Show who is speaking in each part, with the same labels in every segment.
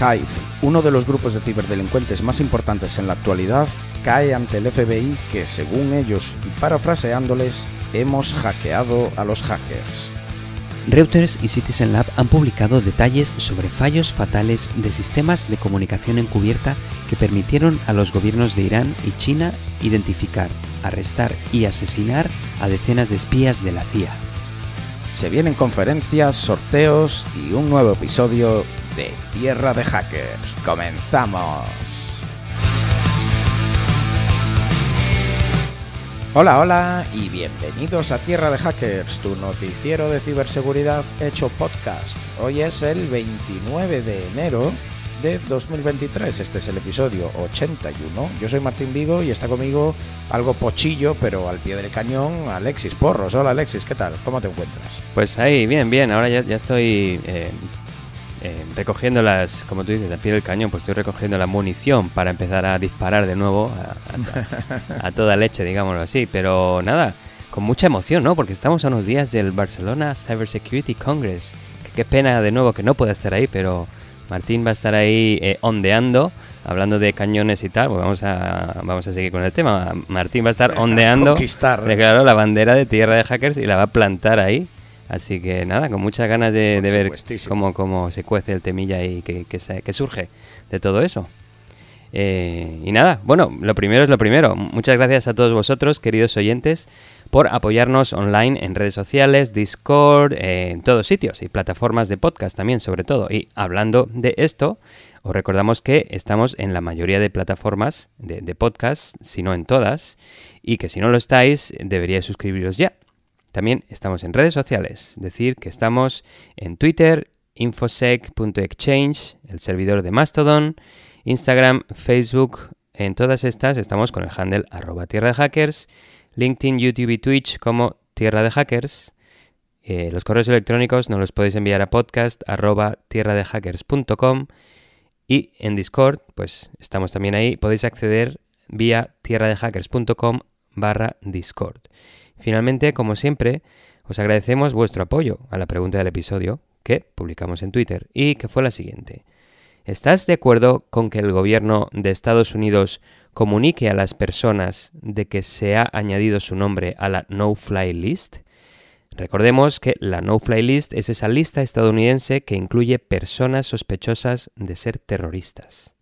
Speaker 1: Hive, uno de los grupos de ciberdelincuentes más importantes en la actualidad, cae ante el FBI que, según ellos y parafraseándoles, hemos hackeado a los hackers.
Speaker 2: Reuters y Citizen Lab han publicado detalles sobre fallos fatales de sistemas de comunicación encubierta que permitieron a los gobiernos de Irán y China identificar, arrestar y asesinar a decenas de espías de la CIA. Se vienen conferencias,
Speaker 1: sorteos y un nuevo episodio de Tierra de Hackers. ¡Comenzamos! Hola, hola y bienvenidos a Tierra de Hackers, tu noticiero de ciberseguridad hecho podcast. Hoy es el 29 de enero de 2023. Este es el episodio 81. Yo soy Martín Vigo y está conmigo algo pochillo, pero al pie del cañón, Alexis Porros. Hola Alexis, ¿qué tal? ¿Cómo te encuentras?
Speaker 2: Pues ahí, bien, bien. Ahora ya, estoy eh, eh, recogiendo las, como tú dices, a pie del cañón, pues estoy recogiendo la munición para empezar a disparar de nuevo a, toda leche, digámoslo así. Pero nada, con mucha emoción, ¿no? Porque estamos a unos días del Barcelona Security Congress. Qué pena de nuevo que no pueda estar ahí, pero Martín va a estar ahí eh, ondeando, hablando de cañones y tal. Pues vamos a, vamos a seguir con el tema. Martín va a estar ondeando, declaró la bandera de tierra de hackers y la va a plantar ahí Así que nada, con muchas ganas de, ver cómo, se cuece el temilla y qué surge de todo eso. Eh, y nada, bueno, lo primero es lo primero. Muchas gracias a todos vosotros, queridos oyentes, por apoyarnos online en redes sociales, Discord, eh, en todos sitios y plataformas de podcast también, sobre todo. Y hablando de esto, os recordamos que estamos en la mayoría de plataformas de, de podcast, si no en todas, y que si no lo estáis, deberíais suscribiros ya también estamos en redes sociales, es decir, que estamos en Twitter, infosec.exchange, el servidor de Mastodon, Instagram, Facebook, en todas estas estamos con el handle arroba tierra de hackers, LinkedIn, YouTube y Twitch como tierra de hackers. Eh, los correos electrónicos nos los podéis enviar a podcast arroba tierra de y en Discord, pues estamos también ahí, podéis acceder vía tierra de hackers.com barra Discord. Finalmente, como siempre, os agradecemos vuestro apoyo a la pregunta del episodio que publicamos en Twitter y que fue la siguiente. ¿Estás de acuerdo con que el gobierno de Estados Unidos comunique a las personas de que se ha añadido su nombre a la no-fly list? Recordemos que la no-fly list es esa lista estadounidense que incluye personas sospechosas de ser terroristas.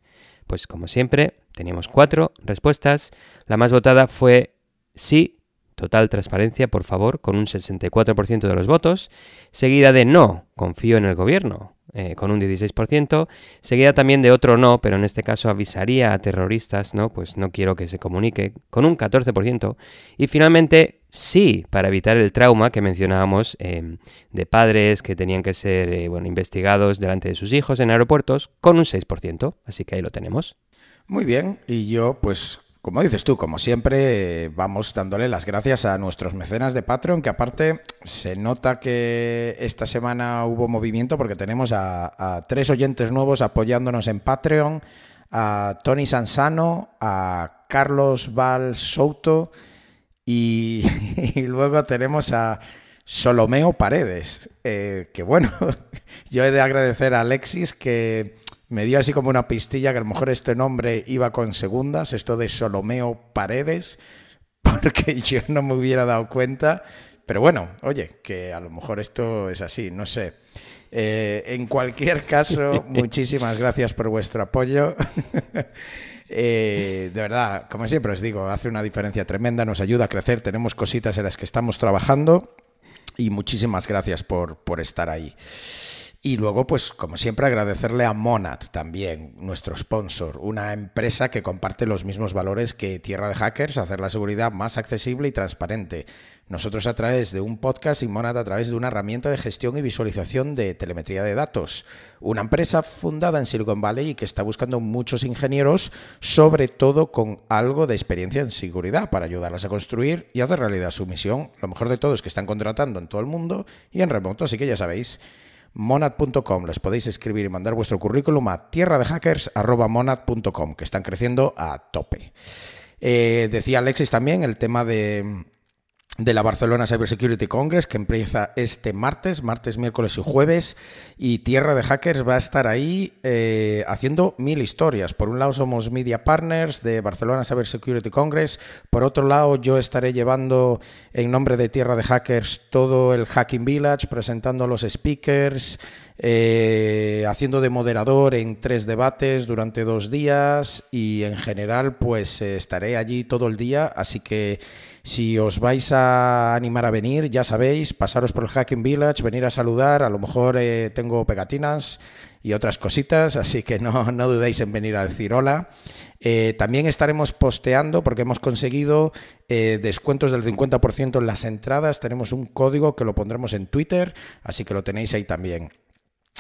Speaker 2: Pues como siempre, teníamos cuatro respuestas. La más votada fue sí, total transparencia, por favor, con un 64% de los votos, seguida de no, confío en el gobierno, eh, con un 16%, seguida también de otro no, pero en este caso avisaría a terroristas, no, pues no quiero que se comunique, con un 14%, y finalmente sí, para evitar el trauma que mencionábamos em, de padres que tenían que ser eh, investigados delante de sus hijos en aeropuertos, con un 6%, así que ahí lo tenemos. Muy bien, y yo pues como dices tú, como siempre, vamos dándole las
Speaker 1: gracias a nuestros mecenas de Patreon, que aparte se nota que esta semana hubo movimiento porque tenemos a, tres oyentes nuevos apoyándonos en Patreon, a Tony Sansano, a Carlos Val Souto y, luego tenemos a Solomeo Paredes, eh, que bueno, yo he de agradecer a Alexis que me dio así como una pistilla que a lo mejor este nombre iba con segundas, esto de Solomeo Paredes, porque yo no me hubiera dado cuenta. Pero bueno, oye, que a lo mejor esto es así, no sé. Eh, en cualquier caso, muchísimas gracias por vuestro apoyo. Eh, de verdad, como siempre os digo, hace una diferencia tremenda, nos ayuda a crecer, tenemos cositas en las que estamos trabajando y muchísimas gracias por, por estar ahí. Y luego, pues como siempre, agradecerle a Monad también, nuestro sponsor, una empresa que comparte los mismos valores que Tierra de Hackers, hacer la seguridad más accesible y transparente. Nosotros a través de un podcast y Monad a través de una herramienta de gestión y visualización de telemetría de datos. Una empresa fundada en Silicon Valley y que está buscando muchos ingenieros, sobre todo con algo de experiencia en seguridad, para ayudarlas a construir y hacer realidad su misión. Lo mejor de todo es que están contratando en todo el mundo y en remoto, así que ya sabéis monad.com. Les podéis escribir y mandar vuestro currículum a tierra de tierradehackers.monad.com, que están creciendo a tope. Eh, decía Alexis también el tema de de la Barcelona Cybersecurity Congress que empieza este martes, martes, miércoles y jueves y Tierra de Hackers va a estar ahí eh, haciendo mil historias. Por un lado somos Media Partners de Barcelona Cybersecurity Congress, por otro lado yo estaré llevando en nombre de Tierra de Hackers todo el Hacking Village, presentando a los speakers, eh, haciendo de moderador en tres debates durante dos días y en general pues eh, estaré allí todo el día, así que... Si os vais a animar a venir, ya sabéis, pasaros por el Hacking Village, venir a saludar, a lo mejor eh, tengo pegatinas y otras cositas, así que no, no dudéis en venir a decir hola. Eh, también estaremos posteando porque hemos conseguido eh, descuentos del 50% en las entradas, tenemos un código que lo pondremos en Twitter, así que lo tenéis ahí también.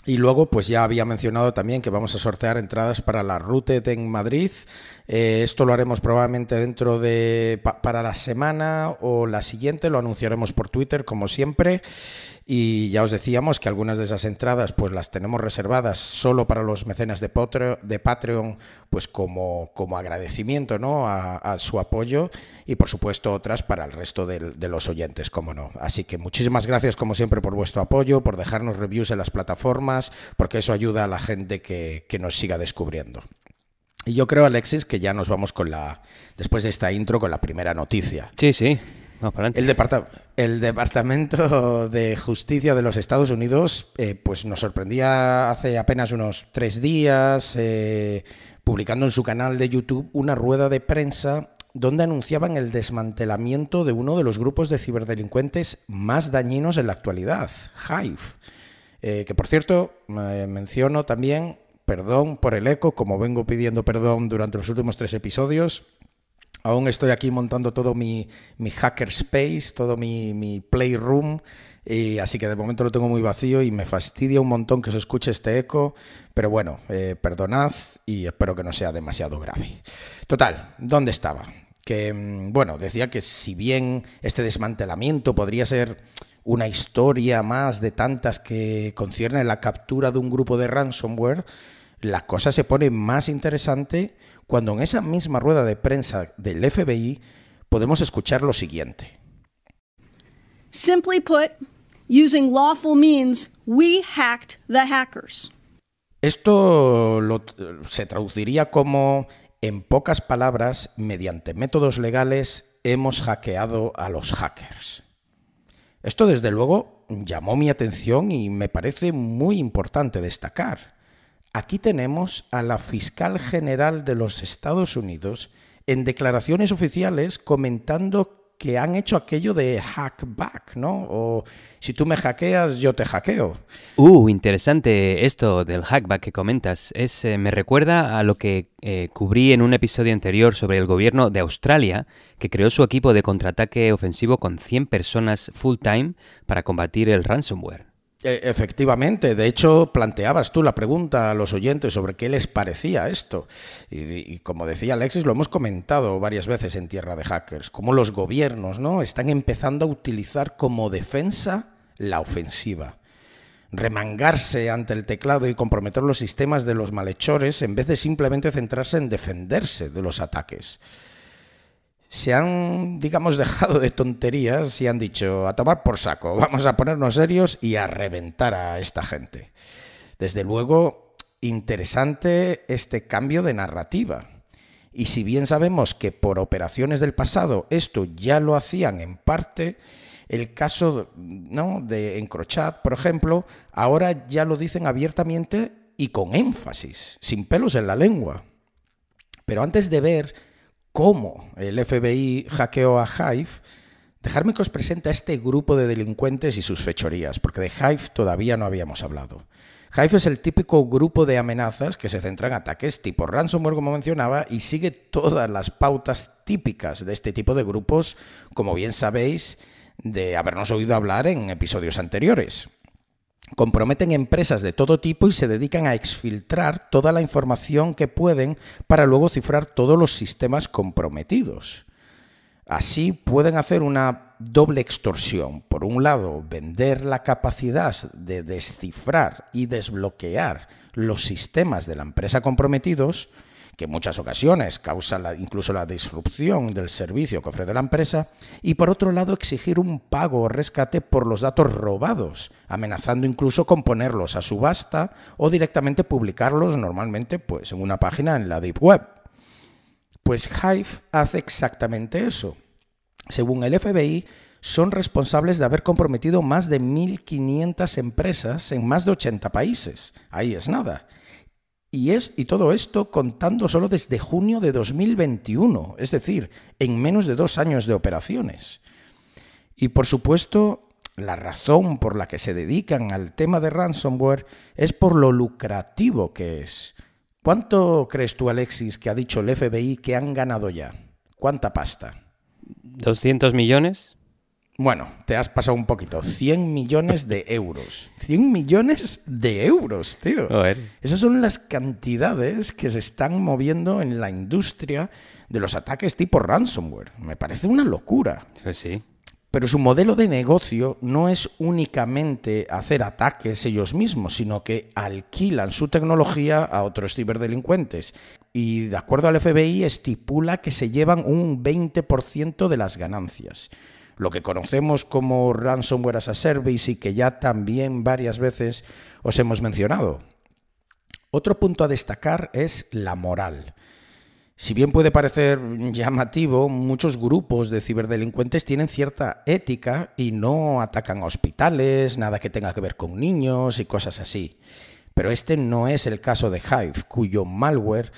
Speaker 1: Y luego, pues ya había mencionado también que vamos a sortear entradas para la Route en Madrid. Eh, esto lo haremos probablemente dentro de para la semana o la siguiente. Lo anunciaremos por Twitter, como siempre. Y ya os decíamos que algunas de esas entradas pues las tenemos reservadas solo para los mecenas de, Patreon, pues como, como agradecimiento ¿no? a, su apoyo y por supuesto otras para el resto de, los oyentes, como no. Así que muchísimas gracias como siempre por vuestro apoyo, por dejarnos reviews en las plataformas, porque eso ayuda a la gente que, nos siga descubriendo. Y yo creo, Alexis, que ya nos vamos con la, después de esta intro, con la primera noticia. Sí, sí el, Departamento de Justicia de los Estados Unidos eh, pues nos sorprendía hace apenas unos tres días eh, publicando en su canal de YouTube una rueda de prensa donde anunciaban el desmantelamiento de uno de los grupos de ciberdelincuentes más dañinos en la actualidad, Hive. Eh, que por cierto, menciono también, perdón por el eco, como vengo pidiendo perdón durante los últimos tres episodios, Aún estoy aquí montando todo mi, hackerspace, todo mi, playroom. así que de momento lo tengo muy vacío y me fastidia un montón que se escuche este eco, pero bueno, eh, perdonad y espero que no sea demasiado grave. Total, ¿dónde estaba? Que, mm, bueno, decía que si bien este desmantelamiento podría ser una historia más de tantas que concierne la captura de un grupo de ransomware, la cosa se pone más interesante cuando en esa misma rueda de prensa del FBI podemos escuchar lo siguiente.
Speaker 2: using lawful means, we hacked the hackers.
Speaker 1: Esto se traduciría como, en pocas palabras, mediante métodos legales hemos hackeado a los hackers. Esto desde luego llamó mi atención y me parece muy importante destacar. Aquí tenemos a la fiscal general de los Estados Unidos en declaraciones oficiales comentando que han hecho aquello de hackback, ¿no? O si tú me hackeas, yo te hackeo.
Speaker 2: Uh, interesante esto del hackback que comentas. Es, eh, me recuerda a lo que eh, cubrí en un episodio anterior sobre el gobierno de Australia, que creó su equipo de contraataque ofensivo con 100 personas full-time para combatir el ransomware.
Speaker 1: E, efectivamente, de hecho planteabas tú la pregunta a los oyentes sobre qué les parecía esto. Y, como decía Alexis, lo hemos comentado varias veces en Tierra de Hackers, cómo los gobiernos ¿no? están empezando a utilizar como defensa la ofensiva. Remangarse ante el teclado y comprometer los sistemas de los malhechores en vez de simplemente centrarse en defenderse de los ataques se han, digamos, dejado de tonterías y han dicho, a tomar por saco, vamos a ponernos serios y a reventar a esta gente. Desde luego, interesante este cambio de narrativa. Y si bien sabemos que por operaciones del pasado esto ya lo hacían en parte, el caso ¿no? de Encrochat, por ejemplo, ahora ya lo dicen abiertamente y con énfasis, sin pelos en la lengua. Pero antes de ver cómo el FBI hackeó a Hive, dejadme que os presente a este grupo de delincuentes y sus fechorías, porque de Hive todavía no habíamos hablado. Hive es el típico grupo de amenazas que se centra en ataques tipo ransomware, como mencionaba, y sigue todas las pautas típicas de este tipo de grupos, como bien sabéis de habernos oído hablar en episodios anteriores comprometen empresas de todo tipo y se dedican a exfiltrar toda la información que pueden para luego cifrar todos los sistemas comprometidos. Así pueden hacer una doble extorsión. Por un lado, vender la capacidad de descifrar y desbloquear los sistemas de la empresa comprometidos que en muchas ocasiones causa incluso la disrupción del servicio que ofrece la empresa, y por otro lado exigir un pago o rescate por los datos robados, amenazando incluso con ponerlos a subasta o directamente publicarlos normalmente pues, en una página en la Deep Web. Pues Hive hace exactamente eso. Según el FBI, son responsables de haber comprometido más de 1.500 empresas en más de 80 países. Ahí es nada. Y, es, y todo esto contando solo desde junio de 2021, es decir, en menos de dos años de operaciones. Y por supuesto, la razón por la que se dedican al tema de ransomware es por lo lucrativo que es. ¿Cuánto crees tú, Alexis, que ha dicho el FBI que han ganado ya? ¿Cuánta pasta?
Speaker 2: 200 millones.
Speaker 1: Bueno, te has pasado un poquito. 100 millones de euros. 100 millones de euros, tío. Esas son las cantidades que se están moviendo en la industria de los ataques tipo ransomware. Me parece una locura. Pues sí. Pero su modelo de negocio no es únicamente hacer ataques ellos mismos, sino que alquilan su tecnología a otros ciberdelincuentes. Y de acuerdo al FBI estipula que se llevan un 20% de las ganancias lo que conocemos como ransomware as a service y que ya también varias veces os hemos mencionado. Otro punto a destacar es la moral. Si bien puede parecer llamativo, muchos grupos de ciberdelincuentes tienen cierta ética y no atacan a hospitales, nada que tenga que ver con niños y cosas así. Pero este no es el caso de Hive, cuyo malware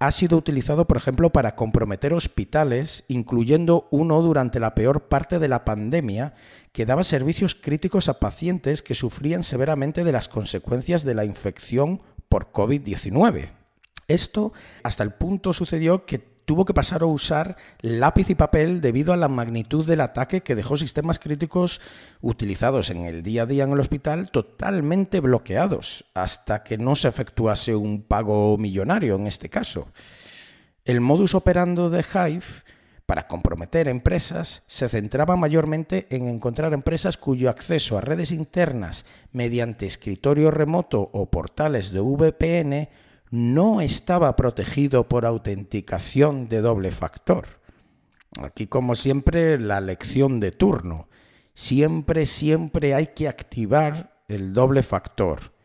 Speaker 1: ha sido utilizado, por ejemplo, para comprometer hospitales, incluyendo uno durante la peor parte de la pandemia, que daba servicios críticos a pacientes que sufrían severamente de las consecuencias de la infección por COVID-19. Esto hasta el punto sucedió que tuvo que pasar a usar lápiz y papel debido a la magnitud del ataque que dejó sistemas críticos utilizados en el día a día en el hospital totalmente bloqueados, hasta que no se efectuase un pago millonario en este caso. El modus operando de Hive para comprometer empresas se centraba mayormente en encontrar empresas cuyo acceso a redes internas mediante escritorio remoto o portales de VPN no estaba protegido por autenticación de doble factor. Aquí, como siempre, la lección de turno. Siempre, siempre hay que activar el doble factor.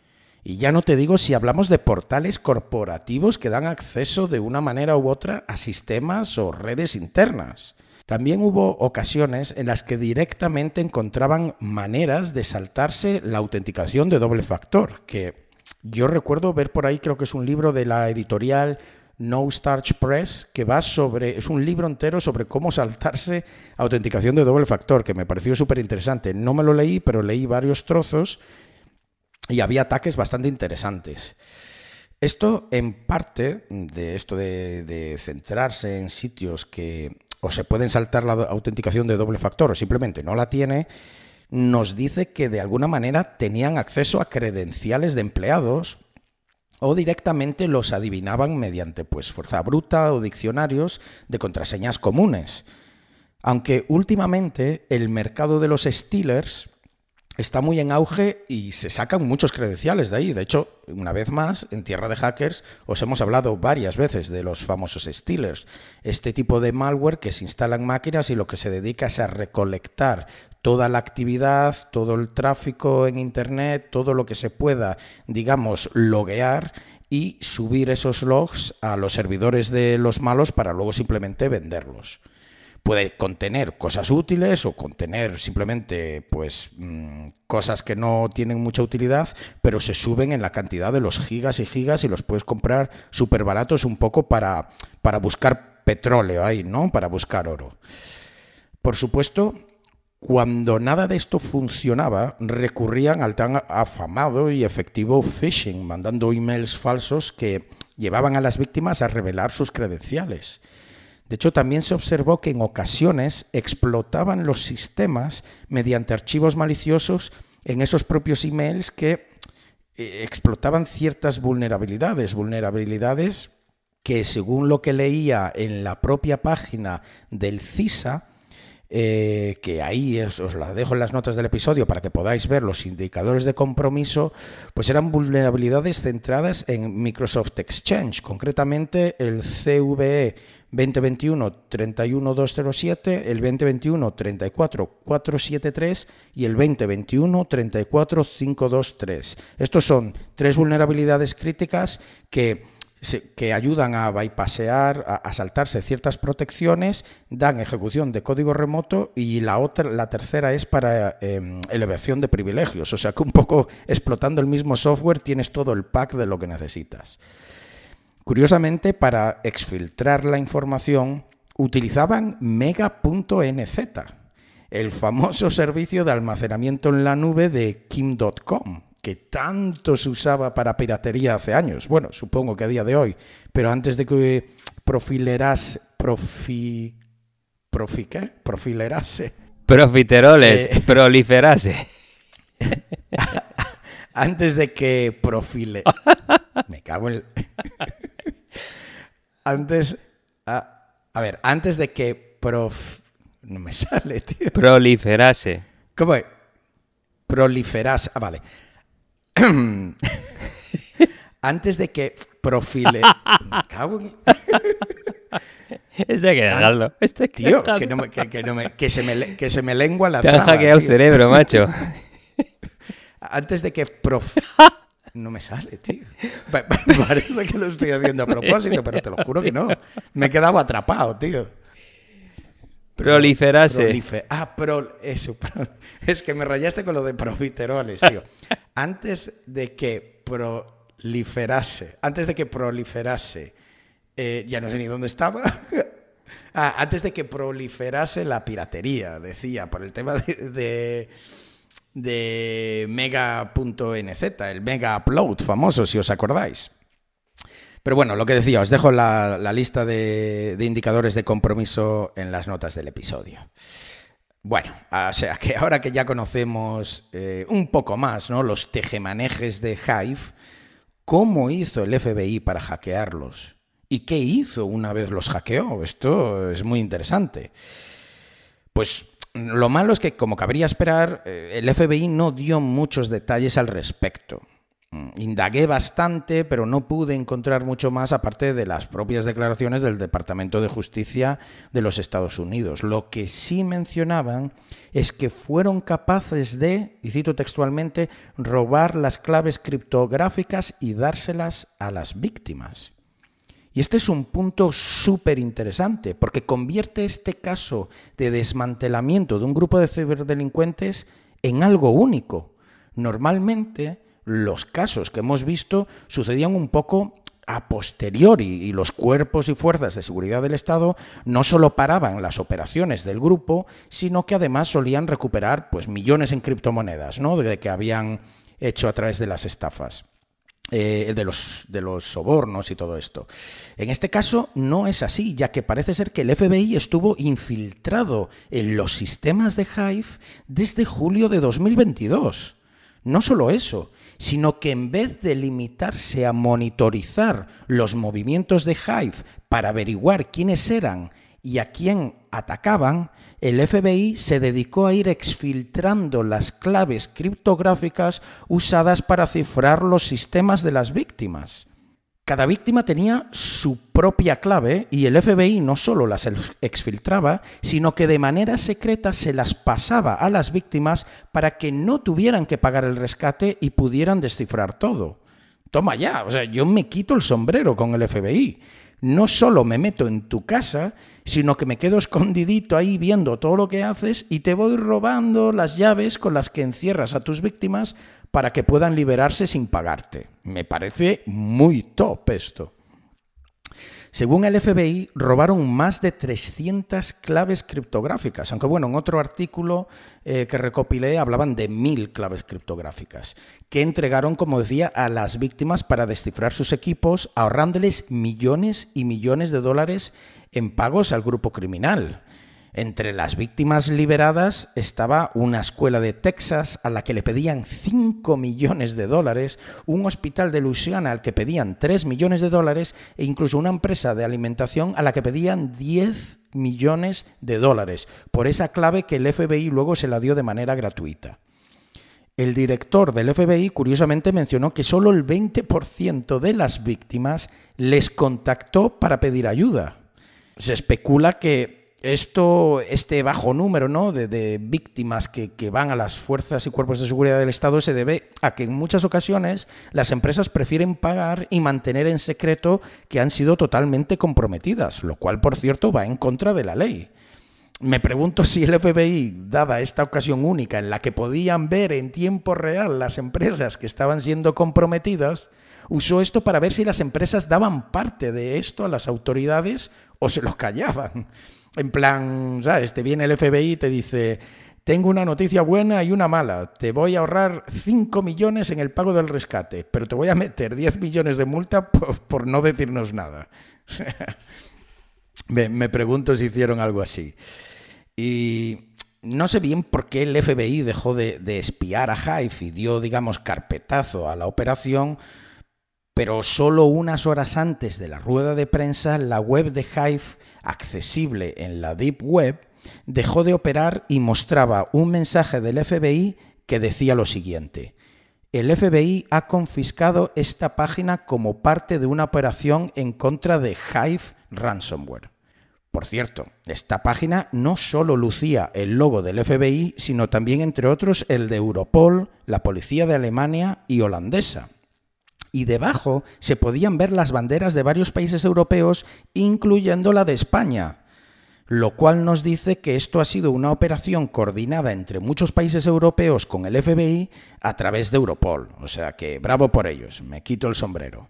Speaker 1: Y ya no te digo si hablamos de portales corporativos que dan acceso de una manera u otra a sistemas o redes internas. También hubo ocasiones en las que directamente encontraban maneras de saltarse la autenticación de doble factor, que yo recuerdo ver por ahí, creo que es un libro de la editorial No Starch Press, que va sobre, es un libro entero sobre cómo saltarse autenticación de doble factor, que me pareció súper interesante. No me lo leí, pero leí varios trozos y había ataques bastante interesantes. Esto en parte de esto de, de centrarse en sitios que o se pueden saltar la autenticación de doble factor o simplemente no la tiene, nos dice que de alguna manera tenían acceso a credenciales de empleados o directamente los adivinaban mediante pues fuerza bruta o diccionarios de contraseñas comunes. Aunque últimamente el mercado de los stealers está muy en auge y se sacan muchos credenciales de ahí. De hecho, una vez más, en Tierra de Hackers os hemos hablado varias veces de los famosos stealers, este tipo de malware que se instala en máquinas y lo que se dedica es a recolectar toda la actividad, todo el tráfico en Internet, todo lo que se pueda, digamos, loguear y subir esos logs a los servidores de los malos para luego simplemente venderlos puede contener cosas útiles o contener simplemente pues mm, cosas que no tienen mucha utilidad, pero se suben en la cantidad de los gigas y gigas y los puedes comprar súper baratos un poco para, para buscar petróleo ahí, ¿no? Para buscar oro. Por supuesto, cuando nada de esto funcionaba, recurrían al tan afamado y efectivo phishing, mandando emails falsos que llevaban a las víctimas a revelar sus credenciales. De hecho, también se observó que en ocasiones explotaban los sistemas mediante archivos maliciosos en esos propios emails que eh, explotaban ciertas vulnerabilidades, vulnerabilidades que según lo que leía en la propia página del CISA, eh, que ahí os, os, la dejo en las notas del episodio para que podáis ver los indicadores de compromiso, pues eran vulnerabilidades centradas en Microsoft Exchange, concretamente el CVE 2021 31207, el 2021 34473 y el 2021 34523. Estos son tres vulnerabilidades críticas que que ayudan a bypassear, a, saltarse ciertas protecciones, dan ejecución de código remoto y la otra, la tercera es para em, elevación de privilegios. O sea que un poco explotando el mismo software tienes todo el pack de lo que necesitas. Curiosamente, para exfiltrar la información, utilizaban mega.nz, el famoso servicio de almacenamiento en la nube de kim.com, que tanto se usaba para piratería hace años, bueno, supongo que a día de hoy, pero antes de que profilerase, profi, profi ¿qué? Profilerase.
Speaker 2: Profiteroles, eh, proliferase.
Speaker 1: Ah, antes de que profile. Me cago en. El... antes. A, a, ver, antes de que prof. No me sale, tío. Proliferase. ¿Cómo es? Proliferase. Ah, vale. antes de que profile. Me cago en.
Speaker 2: Este que tío, que,
Speaker 1: no me, que, no me, que, se me, que se me lengua la Te ha hackeado el cerebro, macho. antes de que prof... No me sale, tío. Parece que lo estoy haciendo a propósito, pero te lo juro que no. Me he quedado atrapado, tío.
Speaker 2: Proliferase. Ah,
Speaker 1: pro, eso. es que me rayaste con lo de profiteroles, tío. Antes de que proliferase, antes de que proliferase, eh, ya no sé ni dónde estaba. Ah, antes de que proliferase la piratería, decía, por el tema de de mega.nz, el mega upload famoso, si os acordáis. Pero bueno, lo que decía, os dejo la, lista de, indicadores de compromiso en las notas del episodio. Bueno, o sea que ahora que ya conocemos eh, un poco más ¿no? los tejemanejes de Hive, ¿cómo hizo el FBI para hackearlos? ¿Y qué hizo una vez los hackeó? Esto es muy interesante. Pues lo malo es que, como cabría esperar, eh, el FBI no dio muchos detalles al respecto. Mm, indagué bastante, pero no pude encontrar mucho más aparte de las propias declaraciones del Departamento de Justicia de los Estados Unidos. Lo que sí mencionaban es que fueron capaces de, y cito textualmente, robar las claves criptográficas y dárselas a las víctimas. Y este es un punto súper interesante, porque convierte este caso de desmantelamiento de un grupo de ciberdelincuentes en algo único. Normalmente los casos que hemos visto sucedían un poco a posteriori y los cuerpos y fuerzas de seguridad del Estado no solo paraban las operaciones del grupo, sino que además solían recuperar pues millones en criptomonedas, ¿no? de que habían hecho a través de las estafas. Eh, de, los, de los sobornos y todo esto. En este caso no es así, ya que parece ser que el FBI estuvo infiltrado en los sistemas de Hive desde julio de 2022. No solo eso, sino que en vez de limitarse a monitorizar los movimientos de Hive para averiguar quiénes eran y a quién atacaban, el FBI se dedicó a ir exfiltrando las claves criptográficas usadas para cifrar los sistemas de las víctimas. Cada víctima tenía su propia clave y el FBI no solo las exfiltraba, sino que de manera secreta se las pasaba a las víctimas para que no tuvieran que pagar el rescate y pudieran descifrar todo. Toma ya, o sea, yo me quito el sombrero con el FBI no solo me meto en tu casa, sino que me quedo escondidito ahí viendo todo lo que haces y te voy robando las llaves con las que encierras a tus víctimas para que puedan liberarse sin pagarte. Me parece muy top esto. Según el FBI, robaron más de 300 claves criptográficas, aunque bueno, en otro artículo eh, que recopilé hablaban de mil claves criptográficas, que entregaron, como decía, a las víctimas para descifrar sus equipos, ahorrándoles millones y millones de dólares en pagos al grupo criminal. Entre las víctimas liberadas estaba una escuela de Texas a la que le pedían 5 millones de dólares, un hospital de Luisiana al que pedían 3 millones de dólares e incluso una empresa de alimentación a la que pedían 10 millones de dólares por esa clave que el FBI luego se la dio de manera gratuita. El director del FBI curiosamente mencionó que solo el 20% de las víctimas les contactó para pedir ayuda. Se especula que esto, este bajo número de, víctimas que, que, van a las fuerzas y cuerpos de seguridad del Estado se debe a que en muchas ocasiones las empresas prefieren pagar y mantener en secreto que han sido totalmente comprometidas, lo cual, por cierto, va en contra de la ley. Me pregunto si el FBI, dada esta ocasión única en la que podían ver en tiempo real las empresas que estaban siendo comprometidas, usó esto para ver si las empresas daban parte de esto a las autoridades o se los callaban en plan, ¿sabes? este viene el FBI y te dice, tengo una noticia buena y una mala. Te voy a ahorrar 5 millones en el pago del rescate, pero te voy a meter 10 millones de multa por, no decirnos nada. me, pregunto si hicieron algo así. Y no sé bien por qué el FBI dejó de, de espiar a Hive y dio, digamos, carpetazo a la operación, pero solo unas horas antes de la rueda de prensa, la web de Hive accesible en la Deep Web, dejó de operar y mostraba un mensaje del FBI que decía lo siguiente. El FBI ha confiscado esta página como parte de una operación en contra de Hive Ransomware. Por cierto, esta página no solo lucía el logo del FBI, sino también, entre otros, el de Europol, la Policía de Alemania y Holandesa y debajo se podían ver las banderas de varios países europeos, incluyendo la de España lo cual nos dice que esto ha sido una operación coordinada entre muchos países europeos con el FBI a través de Europol. O sea que bravo por ellos, me quito el sombrero.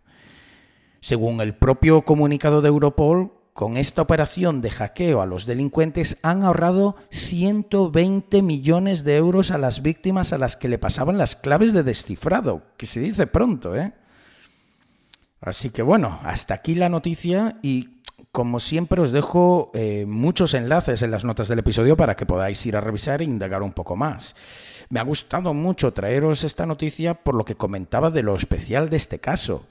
Speaker 1: Según el propio comunicado de Europol, con esta operación de hackeo a los delincuentes han ahorrado 120 millones de euros a las víctimas a las que le pasaban las claves de descifrado, que se dice pronto, ¿eh? Así que bueno, hasta aquí la noticia y como siempre os dejo eh, muchos enlaces en las notas del episodio para que podáis ir a revisar e indagar un poco más. Me ha gustado mucho traeros esta noticia por lo que comentaba de lo especial de este caso.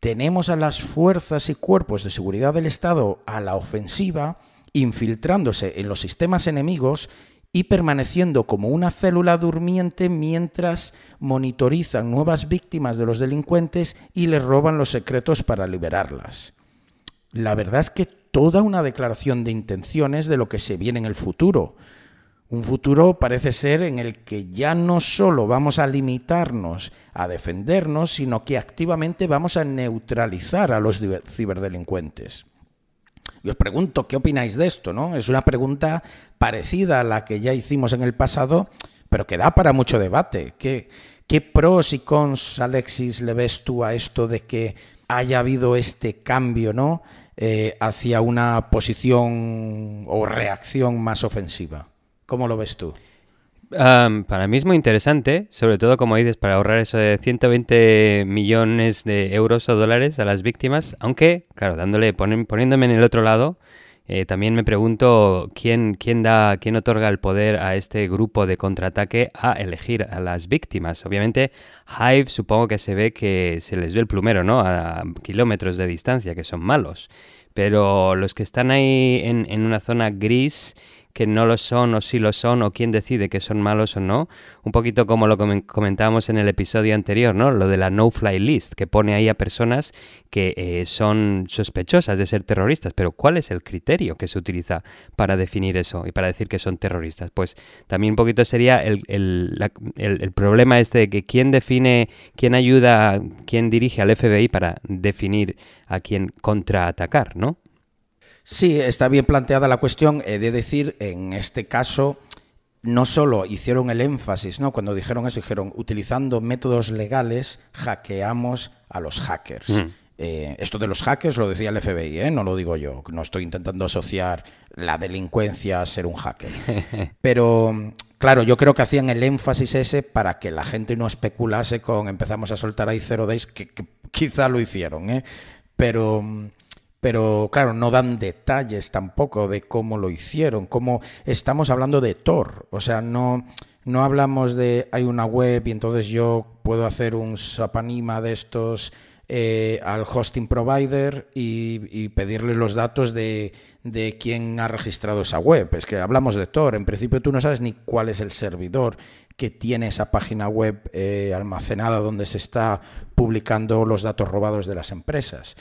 Speaker 1: Tenemos a las fuerzas y cuerpos de seguridad del Estado a la ofensiva, infiltrándose en los sistemas enemigos y permaneciendo como una célula durmiente mientras monitorizan nuevas víctimas de los delincuentes y les roban los secretos para liberarlas. La verdad es que toda una declaración de intenciones de lo que se viene en el futuro. Un futuro parece ser en el que ya no solo vamos a limitarnos a defendernos, sino que activamente vamos a neutralizar a los ciberdelincuentes. Y os pregunto, ¿qué opináis de esto? ¿no? Es una pregunta parecida a la que ya hicimos en el pasado, pero que da para mucho debate. ¿Qué, pros y cons, Alexis, le ves tú a esto de que haya habido este cambio, ¿no? Eh, hacia una posición o reacción más ofensiva. ¿Cómo lo ves tú?
Speaker 2: para mí es muy interesante, sobre todo como dices, para ahorrar eso de 120 millones de euros o dólares a las víctimas, aunque, claro, dándole, poniéndome en el otro lado, eh, también me pregunto quién, da, quién otorga el poder a este grupo de contraataque a elegir a las víctimas. Obviamente, Hive supongo que se ve que se les ve el plumero, ¿no? A kilómetros de distancia, que son malos. Pero los que están ahí en, en una zona gris, que no lo son o si lo son o quién decide que son malos o no. Un poquito como lo comentábamos en el episodio anterior, ¿no? Lo de la no-fly list, que pone ahí a personas que eh, son sospechosas de ser terroristas. Pero ¿cuál es el criterio que se utiliza para definir eso y para decir que son terroristas? Pues también un poquito sería el, el problema este de que quién define, quién ayuda, quién dirige al FBI para definir a quién contraatacar, ¿no? Sí, está bien planteada la cuestión. He de decir, en este caso, no
Speaker 1: solo hicieron el énfasis, ¿no? Cuando dijeron eso, dijeron, utilizando métodos legales, hackeamos a los hackers. Mm. Eh, esto de los hackers lo decía el FBI, ¿eh? no lo digo yo. No estoy intentando asociar la delincuencia a ser un hacker. Pero claro, yo creo que hacían el énfasis ese para que la gente no especulase con empezamos a soltar ahí cero days, que, que quizá lo hicieron, ¿eh? pero pero claro, no dan detalles tampoco de cómo lo hicieron, como estamos hablando de Tor, o sea, no, no hablamos de hay una web y entonces yo puedo hacer un sapanima de estos eh, al hosting provider y, pedirle los datos de, de, quién ha registrado esa web. Es que hablamos de Tor, en principio tú no sabes ni cuál es el servidor, que tiene esa página web eh, almacenada donde se está publicando los datos robados de las empresas.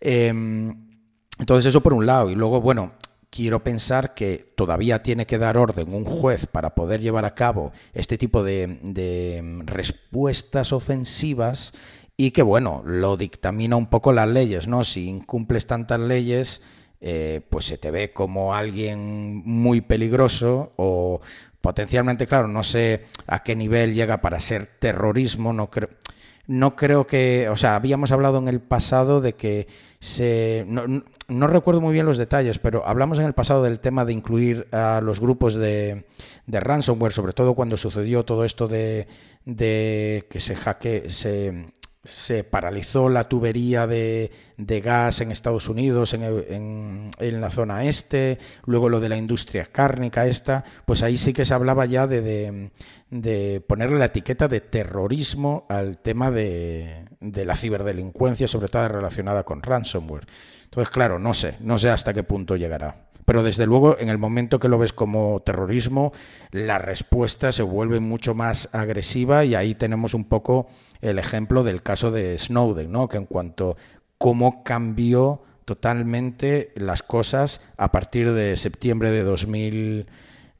Speaker 1: Em, entonces eso por un lado. Y luego, bueno, quiero pensar que todavía tiene que dar orden un juez para poder llevar a cabo este tipo de, de respuestas ofensivas y que, bueno, lo dictamina un poco las leyes, ¿no? Si incumples tantas leyes eh, pues se te ve como alguien muy peligroso o potencialmente, claro, no sé a qué nivel llega para ser terrorismo, no creo no creo que, o sea, habíamos hablado en el pasado de que se, no, recuerdo muy bien los detalles, pero hablamos en el pasado del tema de incluir a los grupos de, de ransomware, sobre todo cuando sucedió todo esto de, de que se hacke, se se paralizó la tubería de, de gas en Estados Unidos, en, la zona este, luego lo de la industria cárnica esta, pues ahí sí que se hablaba ya de, de, de ponerle la etiqueta de terrorismo al tema de, la ciberdelincuencia, sobre todo relacionada con ransomware. Entonces, claro, no sé, no sé hasta qué punto llegará. Pero desde luego, en el momento que lo ves como terrorismo, la respuesta se vuelve mucho más agresiva y ahí tenemos un poco el ejemplo del caso de Snowden, ¿no? que en cuanto cómo cambió totalmente las cosas a partir de septiembre de 2000.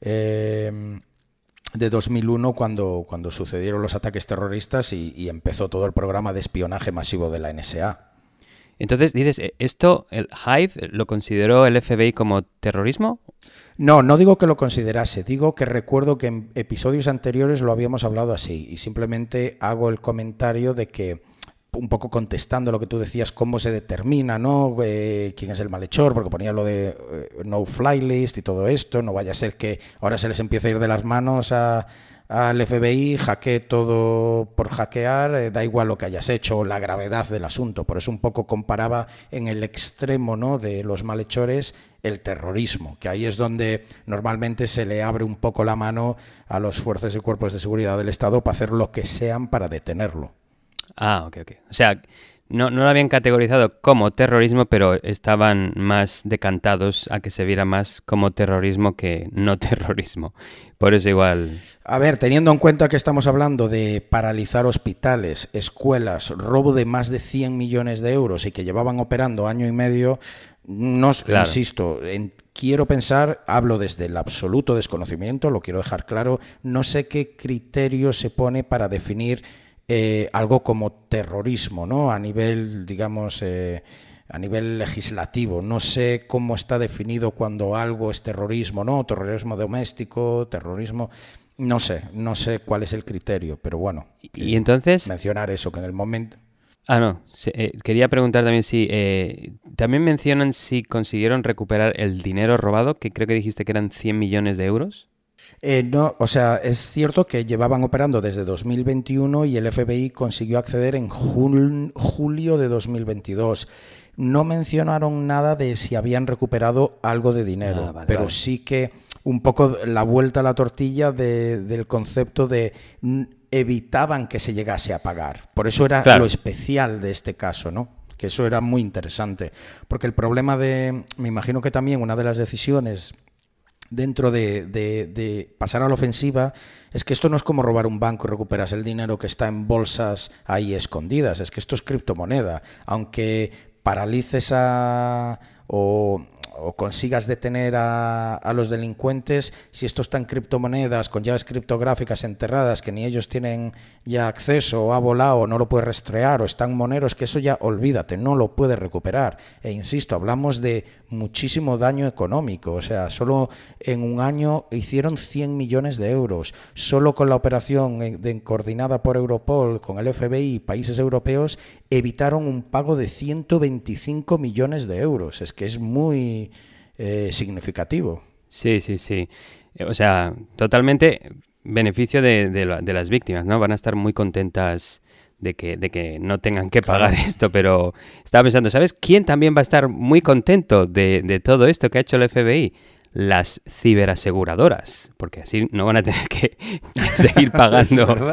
Speaker 1: Em, de 2001 cuando, cuando sucedieron los ataques terroristas y empezó todo el programa de espionaje masivo de la NSA.
Speaker 2: Entonces dices, eh, ¿esto, el Hive, lo consideró el FBI como terrorismo?
Speaker 1: No, no digo que lo considerase, digo que recuerdo que en episodios anteriores lo habíamos hablado así y simplemente hago el comentario de que un poco contestando lo que tú decías, cómo se determina, ¿no? Eh, ¿Quién es el malhechor? Porque ponía lo de eh, no fly list y todo esto, no vaya a ser que ahora se les empiece a ir de las manos a, al FBI, hackeé todo por hackear, eh, da igual lo que hayas hecho, la gravedad del asunto. Por eso un poco comparaba en el extremo ¿no? de los malhechores el terrorismo, que ahí es donde normalmente se le abre un poco la mano a los fuerzas y cuerpos de seguridad del Estado para hacer lo que sean para detenerlo.
Speaker 2: Ah, ok, ok. O sea, no, no lo habían categorizado como terrorismo, pero estaban más decantados a que se viera más como terrorismo que no terrorismo. Por eso igual...
Speaker 1: A ver, teniendo en cuenta que estamos hablando de paralizar hospitales, escuelas, robo de más de 100 millones de euros y que llevaban operando año y medio, no, insisto, en, quiero pensar, hablo desde el absoluto desconocimiento, lo quiero dejar claro, no sé qué criterio se pone para definir eh, algo como terrorismo, ¿no? A nivel, digamos, eh, a nivel legislativo. No sé cómo está definido cuando algo es terrorismo, ¿no? Terrorismo doméstico, terrorismo. No sé, no sé cuál es el criterio, pero bueno. Y entonces. Mencionar eso, que en el momento.
Speaker 2: Ah, no. Eh, quería preguntar también si. también mencionan si consiguieron recuperar el dinero robado, que creo que dijiste que eran 100 millones de euros.
Speaker 1: Eh, no, o sea, es cierto que llevaban operando desde 2021 y el FBI consiguió acceder en julio de 2022 no mencionaron nada de si habían recuperado algo de dinero, ah, pero sí que un poco la vuelta a la tortilla del concepto de evitaban que se llegase a pagar. Por eso era lo especial de este caso, ¿no? Que eso era muy interesante. Porque el problema de, me imagino que también una de las decisiones dentro de, pasar a la ofensiva es que esto no es como robar un banco y recuperas el dinero que está en bolsas ahí escondidas, es que esto es criptomoneda. Aunque paralices o, consigas detener a, los delincuentes, si esto está en criptomonedas con llaves criptográficas enterradas que ni ellos tienen ya acceso o ha volado o no lo puede rastrear o están moneros, que eso ya olvídate, no lo puede recuperar. E insisto, hablamos de muchísimo daño económico. O sea, solo en un año hicieron 100 millones de euros. Solo con la operación eh, coordinada por Europol, con el FBI y países europeos, evitaron un pago de 125 millones de euros. Es que es muy
Speaker 2: eh, significativo. Sí, sí, sí. Eh, o sea, totalmente beneficio de, de las víctimas, ¿no? Van a estar muy contentas de que, de que no tengan que pagar esto, pero estaba pensando, ¿sabes quién también va a estar muy contento de, de todo esto que ha hecho el FBI? las ciberaseguradoras, porque así no van a tener que seguir pagando.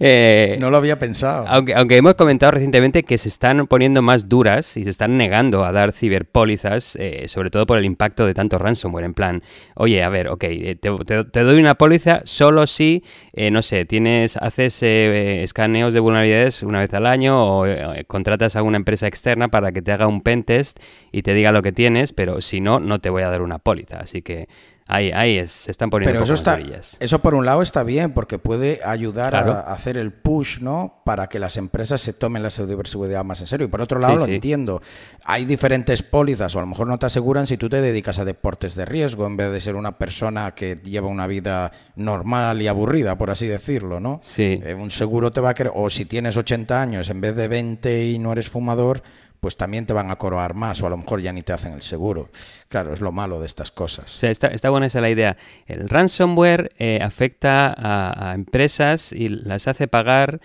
Speaker 2: Eh, no lo había pensado. Aunque, aunque hemos comentado recientemente que se están poniendo más duras y se están negando a dar ciberpólizas, eh, sobre todo por el impacto de tanto ransomware. En plan, oye, a ver, ok, eh, te, doy una póliza solo si, no sé, tienes, haces escaneos de vulnerabilidades una vez al año o contratas a alguna empresa externa para que te haga un pentest y te diga lo que tienes, pero si no, no te voy a dar una póliza. Así que ahí, ahí se están poniendo Pero eso Eso
Speaker 1: por un lado está bien, porque puede ayudar a hacer el push, ¿no? Para que las empresas se tomen la seguridad más en serio. Y por otro lado, lo entiendo. Hay diferentes pólizas, o a lo mejor no te aseguran si tú te dedicas a deportes de riesgo, en vez de ser una persona que lleva una vida normal y aburrida, por así decirlo, ¿no? Sí. Eh, un seguro te va a querer... O si tienes 80 años, en vez de 20 y no eres fumador pues también te van a coroar más o a lo mejor ya ni te hacen el seguro.
Speaker 2: Claro, es lo malo de estas cosas. está, buena esa la idea. El ransomware eh, afecta a, empresas y las hace pagar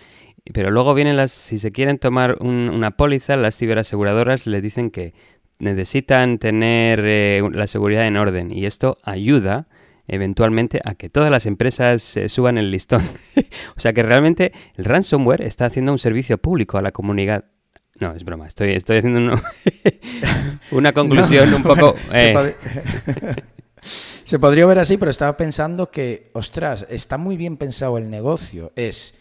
Speaker 2: pero luego vienen las, si se quieren tomar una póliza, las ciberaseguradoras les dicen que necesitan tener eh, la seguridad en orden y esto ayuda eventualmente a que todas las empresas eh, suban el listón. o sea que realmente el ransomware está haciendo un servicio público a la comunidad no, es broma. Estoy, estoy haciendo una, conclusión un poco... se, eh.
Speaker 1: se, podría ver así, pero estaba pensando que, ostras, está muy bien pensado el negocio. Es,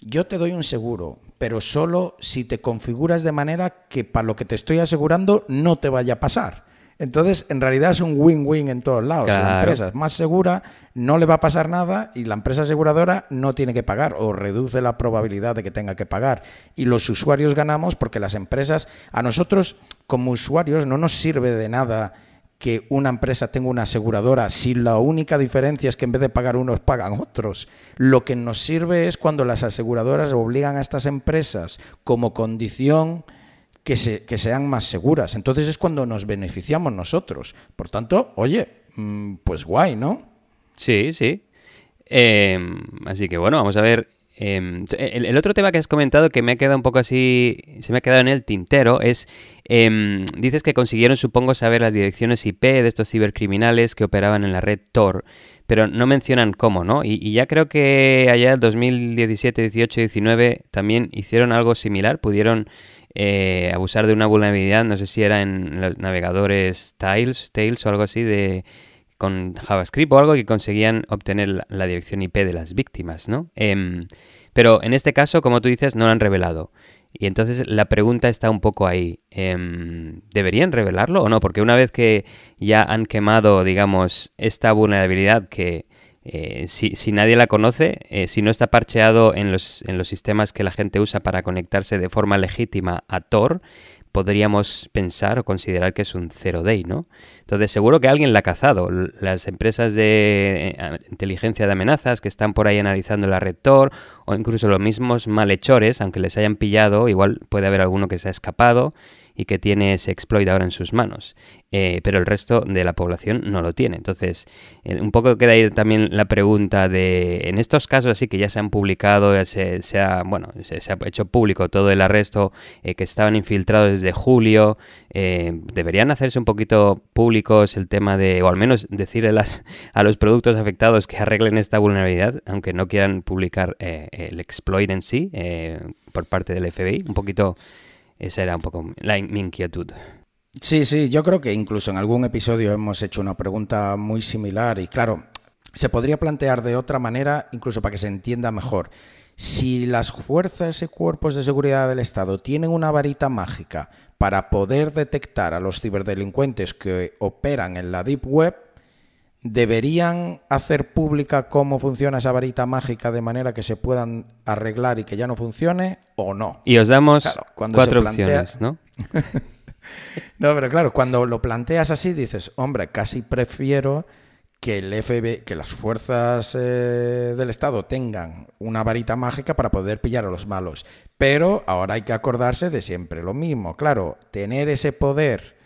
Speaker 1: yo te doy un seguro, pero solo si te configuras de manera que para lo que te estoy asegurando no te vaya a pasar. Entonces, en realidad es un win-win en todos lados. La empresa es más segura, no le va a pasar nada y la empresa aseguradora no tiene que pagar o reduce la probabilidad de que tenga que pagar. Y los usuarios ganamos porque las empresas, a nosotros como usuarios, no nos sirve de nada que una empresa tenga una aseguradora si la única diferencia es que en vez de pagar unos pagan otros. Lo que nos sirve es cuando las aseguradoras obligan a estas empresas como condición que, sean más seguras. Entonces es cuando nos beneficiamos
Speaker 2: nosotros. Por tanto, oye, mm, pues guay, ¿no? Sí, sí. Em, así que bueno, vamos a ver. Em, el, otro tema que has comentado que me ha quedado un poco así, se me ha quedado en el tintero, es, em, dices que consiguieron, supongo, saber las direcciones IP de estos cibercriminales que operaban en la red Tor, pero no mencionan cómo, ¿no? Y, ya creo que allá en 2017, 18, 19 también hicieron algo similar, pudieron eh, abusar de una vulnerabilidad, no sé si era en los navegadores Tiles, Tails o algo así, de, con JavaScript o algo que conseguían obtener la, dirección IP de las víctimas, ¿no? Em, pero en este caso, como tú dices, no lo han revelado. Y entonces la pregunta está un poco ahí. Em, ¿Deberían revelarlo o no? Porque una vez que ya han quemado, digamos, esta vulnerabilidad que eh, si, si, nadie la conoce, eh, si no está parcheado en los, en los sistemas que la gente usa para conectarse de forma legítima a Tor, podríamos pensar o considerar que es un zero day, ¿no? Entonces seguro que alguien la ha cazado. Las empresas de eh, inteligencia de amenazas que están por ahí analizando la red Tor o incluso los mismos malhechores, aunque les hayan pillado, igual puede haber alguno que se ha escapado y que tiene ese exploit ahora en sus manos, eh, pero el resto de la población no lo tiene. Entonces, eh, un poco queda ahí también la pregunta de, en estos casos así que ya se han publicado, se, ha, bueno, se, ha hecho público todo el arresto, eh, que estaban infiltrados desde julio, deberían hacerse un poquito públicos el tema de, o al menos decirle a los productos afectados que arreglen esta vulnerabilidad, aunque no quieran publicar el exploit en sí por parte del FBI, un poquito... Esa era un poco la, mi inquietud. Sí, sí, yo creo que incluso en algún
Speaker 1: episodio hemos hecho una pregunta muy similar y claro, se podría plantear de otra manera, incluso para que se entienda mejor. Si las fuerzas y cuerpos de seguridad del Estado tienen una varita mágica para poder detectar a los ciberdelincuentes que operan en la Deep Web, deberían hacer pública cómo funciona esa varita mágica de manera que se puedan arreglar y que ya no funcione
Speaker 2: o no. Y os damos cuatro opciones, ¿no?
Speaker 1: no, pero claro, cuando lo planteas así dices, hombre, casi prefiero que el FB, que las fuerzas eh, del Estado tengan una varita mágica para poder pillar a los malos. Pero ahora hay que acordarse de siempre lo mismo. Claro, tener ese poder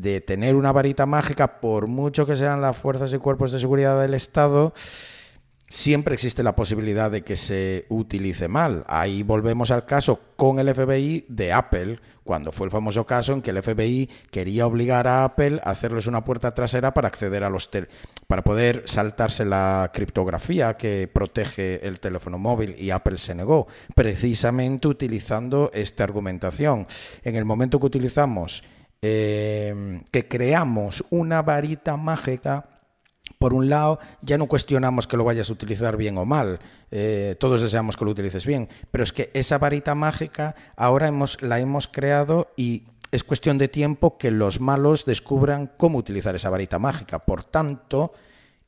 Speaker 1: de tener una varita mágica, por mucho que sean las fuerzas y cuerpos de seguridad del Estado, siempre existe la posibilidad de que se utilice mal. Ahí volvemos al caso con el FBI de Apple, cuando fue el famoso caso en que el FBI quería obligar a Apple a hacerles una puerta trasera para acceder a los para poder saltarse la criptografía que protege el teléfono móvil y Apple se negó, precisamente utilizando esta argumentación. En el momento que utilizamos Em, que creamos una varita mágica por un lado, ya no cuestionamos que lo vayas a utilizar bien o mal, eh, todos deseamos que lo utilices bien, pero es que esa varita mágica ahora la hemos creado y es cuestión de tiempo que los malos descubran cómo utilizar esa varita mágica. Por tanto,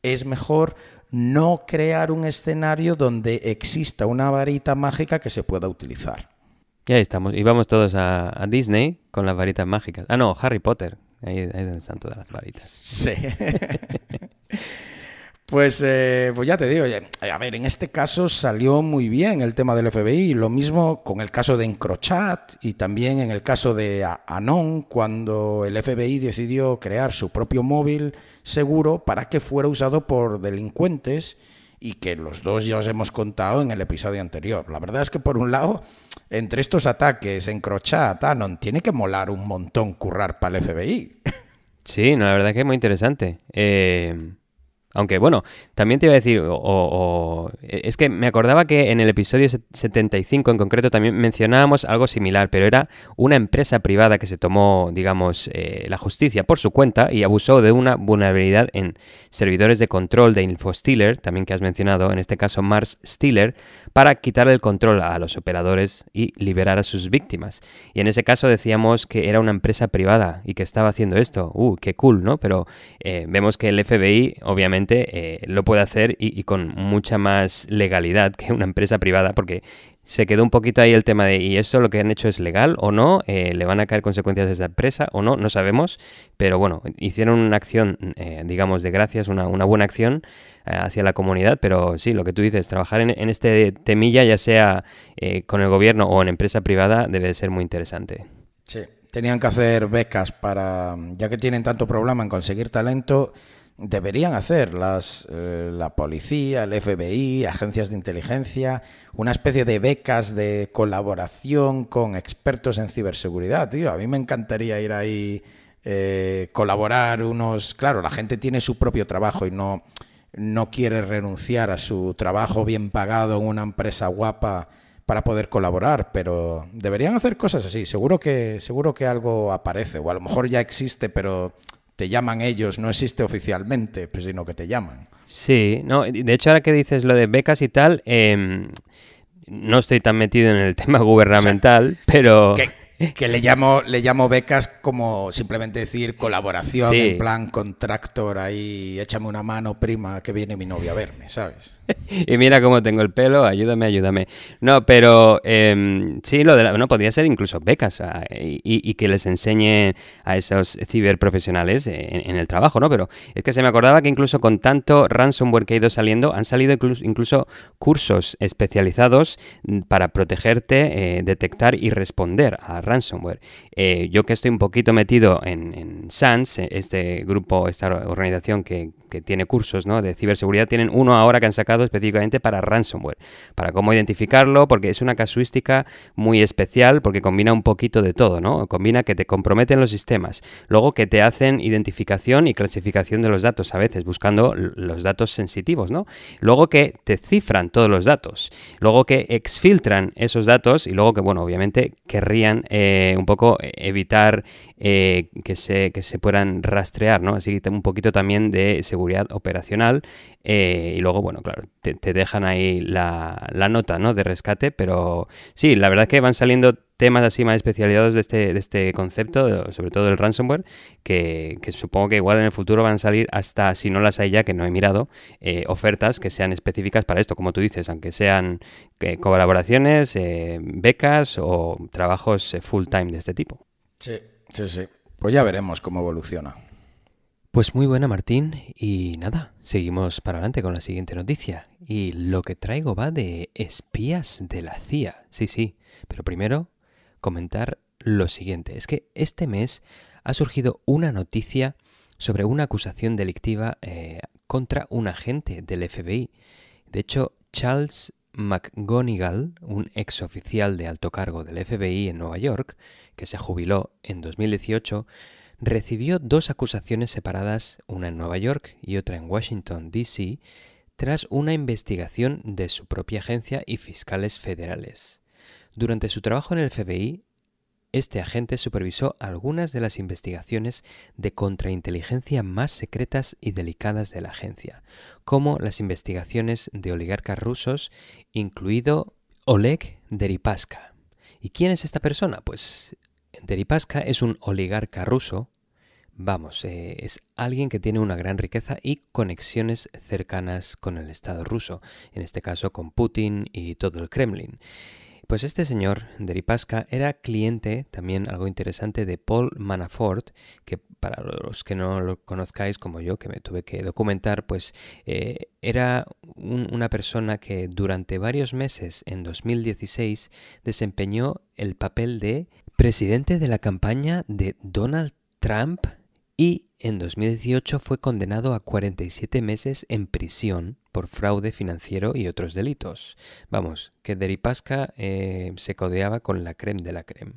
Speaker 1: es mejor no crear un escenario donde exista una varita mágica que se pueda utilizar.
Speaker 2: Y ahí estamos. Y vamos todos a, Disney con las varitas mágicas. Ah, no, Harry Potter. Ahí, están todas las varitas.
Speaker 1: Sí. Pues, eh, pues ya te digo, a ver, en este caso salió muy bien el tema del FBI, lo mismo con el caso de Encrochat y también en el caso de Anon, cuando el FBI decidió crear su propio móvil seguro para que fuera usado por delincuentes y que los dos ya os hemos contado en el episodio anterior. La verdad es que por un lado, entre estos ataques,
Speaker 2: encrochada, Tanon, tiene que molar un montón currar para el FBI. Sí, la verdad que es muy interesante. Eh, aunque bueno, también te iba a decir, o, es que me acordaba que en el episodio 75 en concreto también mencionábamos algo similar, pero era una empresa privada que se tomó, digamos, eh, la justicia por su cuenta y abusó de una vulnerabilidad en servidores de control de InfoStealer, también que has mencionado, en este caso Mars Stealer, para quitar el control a los operadores y liberar a sus víctimas. Y en ese caso decíamos que era una empresa privada y que estaba haciendo esto. ¡Uh, qué cool, ¿no? Pero eh, vemos que el FBI, obviamente, eh, lo puede hacer y, con mucha más legalidad que una empresa privada, porque se quedó un poquito ahí el tema de, ¿y esto lo que han hecho es legal o no? Eh, ¿Le van a caer consecuencias a esa empresa o no? No sabemos, pero bueno, hicieron una acción, eh, digamos, de gracias, una, buena acción hacia la comunidad, pero sí, lo que tú dices, trabajar en, este temilla, ya sea con el gobierno o en empresa privada, debe de ser muy interesante.
Speaker 1: Sí, tenían que hacer becas para, ya que tienen tanto problema en conseguir talento, deberían hacer las, eh, la policía, el FBI, agencias de inteligencia, una especie de becas de colaboración con expertos en ciberseguridad, tío. A mí me encantaría ir ahí, eh, colaborar unos... Claro, la gente tiene su propio trabajo y no, no quiere renunciar a su trabajo bien pagado en una empresa guapa para poder colaborar, pero deberían hacer cosas así. Seguro que, seguro que algo aparece, o a lo mejor ya existe, pero te llaman ellos, no existe oficialmente, pues, sino que te llaman.
Speaker 2: Sí, no, de hecho ahora que dices lo de becas y tal, em, no estoy tan metido en el tema gubernamental, pero...
Speaker 1: Que, le, llamo, le llamo becas como simplemente decir colaboración, en plan contractor, ahí échame una mano, prima, que viene mi novia a verme, ¿sabes?
Speaker 2: y mira cómo tengo el pelo, ayúdame, ayúdame. No, pero em, sí, lo de la, no, podría ser incluso becas ah, y, que les enseñe a esos ciberprofesionales en, el trabajo, ¿no? Pero es que se me acordaba que incluso con tanto ransomware que ha ido saliendo, han salido incluso, cursos especializados mm, para protegerte, eh, detectar y responder a ransomware. Eh, yo que estoy un poquito metido en SANS, eh, este grupo, esta organización que, que tiene cursos de ciberseguridad, tienen uno ahora que han sacado específicamente para ransomware, para cómo identificarlo, porque es una casuística muy especial, porque combina un poquito de todo, ¿no? Combina que te comprometen los sistemas, luego que te hacen identificación y clasificación de los datos a veces, buscando los datos sensitivos, ¿no? Luego que te cifran todos los datos, luego que exfiltran esos datos y luego que, bueno, obviamente querrían eh, un poco evitar eh, que, se, que se puedan rastrear, ¿no? Así que un poquito también de seguridad operacional. Eh, y luego, bueno, claro, te, dejan ahí la, la, nota ¿no? de rescate, pero sí, la verdad es que van saliendo temas así más especializados de este, de este concepto, sobre todo el ransomware, que, supongo que igual en el futuro van a salir hasta, si no las hay ya, que no he mirado, eh, ofertas que sean específicas para esto, como tú dices, aunque sean eh, colaboraciones, becas o trabajos full time de este tipo. Sí, sí, sí. Pues ya veremos cómo evoluciona. Pues muy buena Martín y nada, seguimos para adelante con la siguiente noticia. Y lo que traigo va de espías de la CIA. Sí, sí, pero primero comentar lo siguiente. Es que este mes ha surgido una noticia sobre una acusación delictiva eh, contra un agente del FBI. De hecho, Charles McGonigal, un exoficial de alto cargo del FBI en Nueva York, que se jubiló en 2018, recibió dos acusaciones separadas, una en Nueva York y otra en Washington, D.C., tras una investigación de su propia agencia y fiscales federales. Durante su trabajo en el FBI, este agente supervisó algunas de las investigaciones de contrainteligencia más secretas y delicadas de la agencia, como las investigaciones de oligarcas rusos, incluido Oleg Deripaska. ¿Y quién es esta persona? Pues Deripaska es un oligarca ruso Vamos, eh, es alguien que tiene una gran riqueza y conexiones cercanas con el Estado ruso, en este caso con Putin y todo el Kremlin. Pues este señor, Deripaska, era cliente, también algo interesante, de Paul Manafort, que para los que no lo conozcáis como yo, que me tuve que documentar, pues eh, era una persona que durante varios meses, en 2016, desempeñó el papel de presidente de la campaña de Donald Trump y en 2018 fue condenado a 47 meses en prisión por fraude financiero y otros delitos. Vamos, que Deripasca eh, se codeaba con la creme de la creme.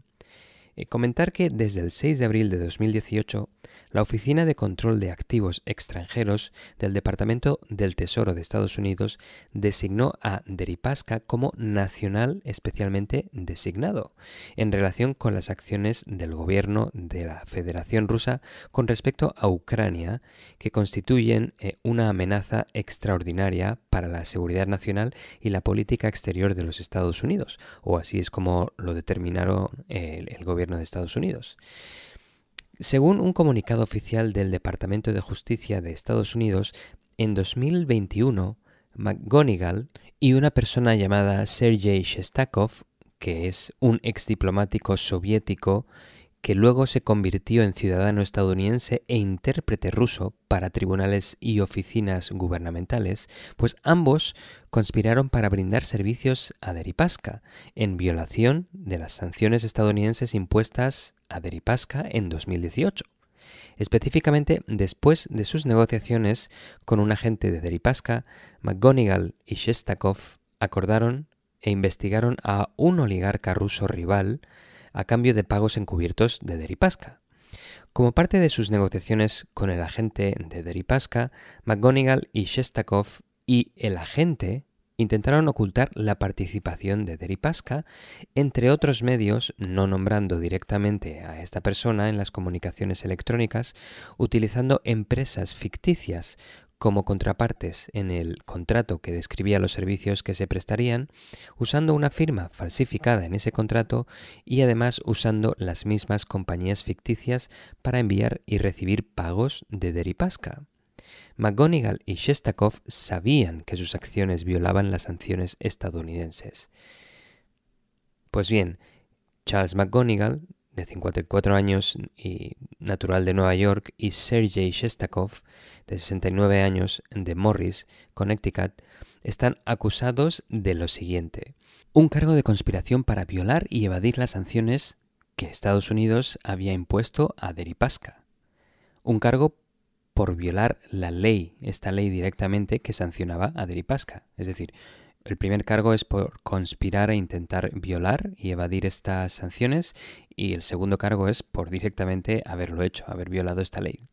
Speaker 2: Eh, comentar que desde el 6 de abril de 2018, la Oficina de Control de Activos Extranjeros del Departamento del Tesoro de Estados Unidos designó a Deripaska como nacional especialmente designado en relación con las acciones del gobierno de la Federación Rusa con respecto a Ucrania, que constituyen eh, una amenaza extraordinaria para la seguridad nacional y la política exterior de los Estados Unidos, o así es como lo determinaron eh, el gobierno de Estados Unidos. Según un comunicado oficial del Departamento de Justicia de Estados Unidos, en 2021, McGonigal y una persona llamada Sergei Shestakov, que es un ex diplomático soviético, que luego se convirtió en ciudadano estadounidense e intérprete ruso para tribunales y oficinas gubernamentales, pues ambos conspiraron para brindar servicios a Deripaska, en violación de las sanciones estadounidenses impuestas a Deripaska en 2018 específicamente después de sus negociaciones con un agente de Deripaska, McGonigal y Shestakov acordaron e investigaron a un oligarca ruso rival a cambio de pagos encubiertos de Deripaska. Como parte de sus negociaciones con el agente de Deripaska, McGonigal y Shestakov y el agente intentaron ocultar la participación de Deripaska, entre otros medios, no nombrando directamente a esta persona en las comunicaciones electrónicas, utilizando empresas ficticias como contrapartes en el contrato que describía los servicios que se prestarían, usando una firma falsificada en ese contrato y además usando las mismas compañías ficticias para enviar y recibir pagos de Deripaska. McGonigal y Shestakov sabían que sus acciones violaban las sanciones estadounidenses. Pues bien, Charles McGonigal, de 54 años y natural de Nueva York, y Sergey Shestakov, de 69 años, de Morris, Connecticut, están acusados de lo siguiente. Un cargo de conspiración para violar y evadir las sanciones que Estados Unidos había impuesto a Deripaska. Un cargo por violar la ley, esta ley directamente que sancionaba a Deripaska. Es decir, el primer cargo es por conspirar e intentar violar y evadir estas sanciones y el segundo cargo es por directamente haberlo hecho, haber violado esta ley.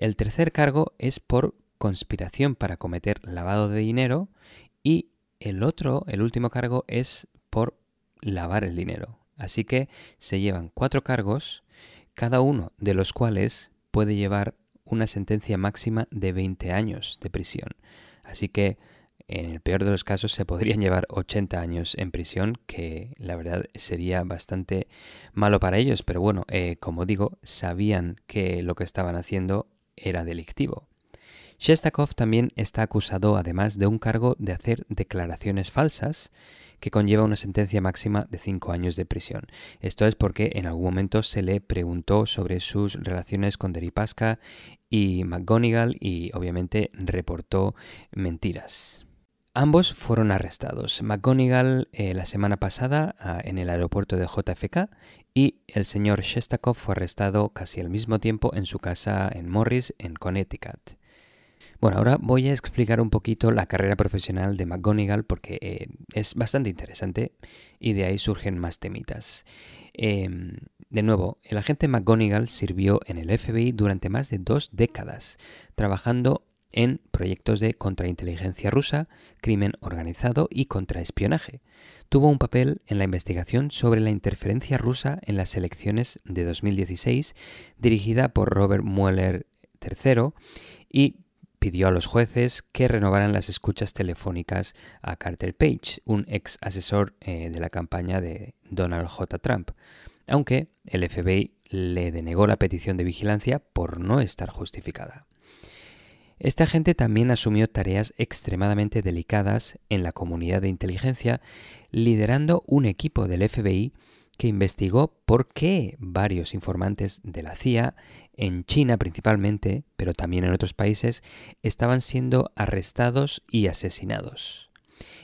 Speaker 2: El tercer cargo es por conspiración para cometer lavado de dinero y el otro, el último cargo, es por lavar el dinero. Así que se llevan cuatro cargos, cada uno de los cuales puede llevar una sentencia máxima de 20 años de prisión. Así que en el peor de los casos se podrían llevar 80 años en prisión, que la verdad sería bastante malo para ellos, pero bueno, eh, como digo, sabían que lo que estaban haciendo era delictivo. Shestakov también está acusado, además, de un cargo de hacer declaraciones falsas, que conlleva una sentencia máxima de cinco años de prisión. Esto es porque en algún momento se le preguntó sobre sus relaciones con Deripaska y McGonigal y obviamente reportó mentiras. Ambos fueron arrestados. McGonigal eh, la semana pasada ah, en el aeropuerto de JFK y el señor Shestakov fue arrestado casi al mismo tiempo en su casa en Morris, en Connecticut. Bueno, ahora voy a explicar un poquito la carrera profesional de McGonigal porque eh, es bastante interesante y de ahí surgen más temitas. Em, de nuevo, el agente McGonigal sirvió en el FBI durante más de dos décadas, trabajando en proyectos de contrainteligencia rusa, crimen organizado y contraespionaje. Tuvo un papel en la investigación sobre la interferencia rusa en las elecciones de 2016, dirigida por Robert Mueller III, y pidió a los jueces que renovaran las escuchas telefónicas a Carter Page, un ex asesor eh, de la campaña de Donald J. Trump, aunque el FBI le denegó la petición de vigilancia por no estar justificada. Este agente también asumió tareas extremadamente delicadas en la comunidad de inteligencia, liderando un equipo del FBI que investigó por qué varios informantes de la CIA, en China principalmente, pero también en otros países, estaban siendo arrestados y asesinados.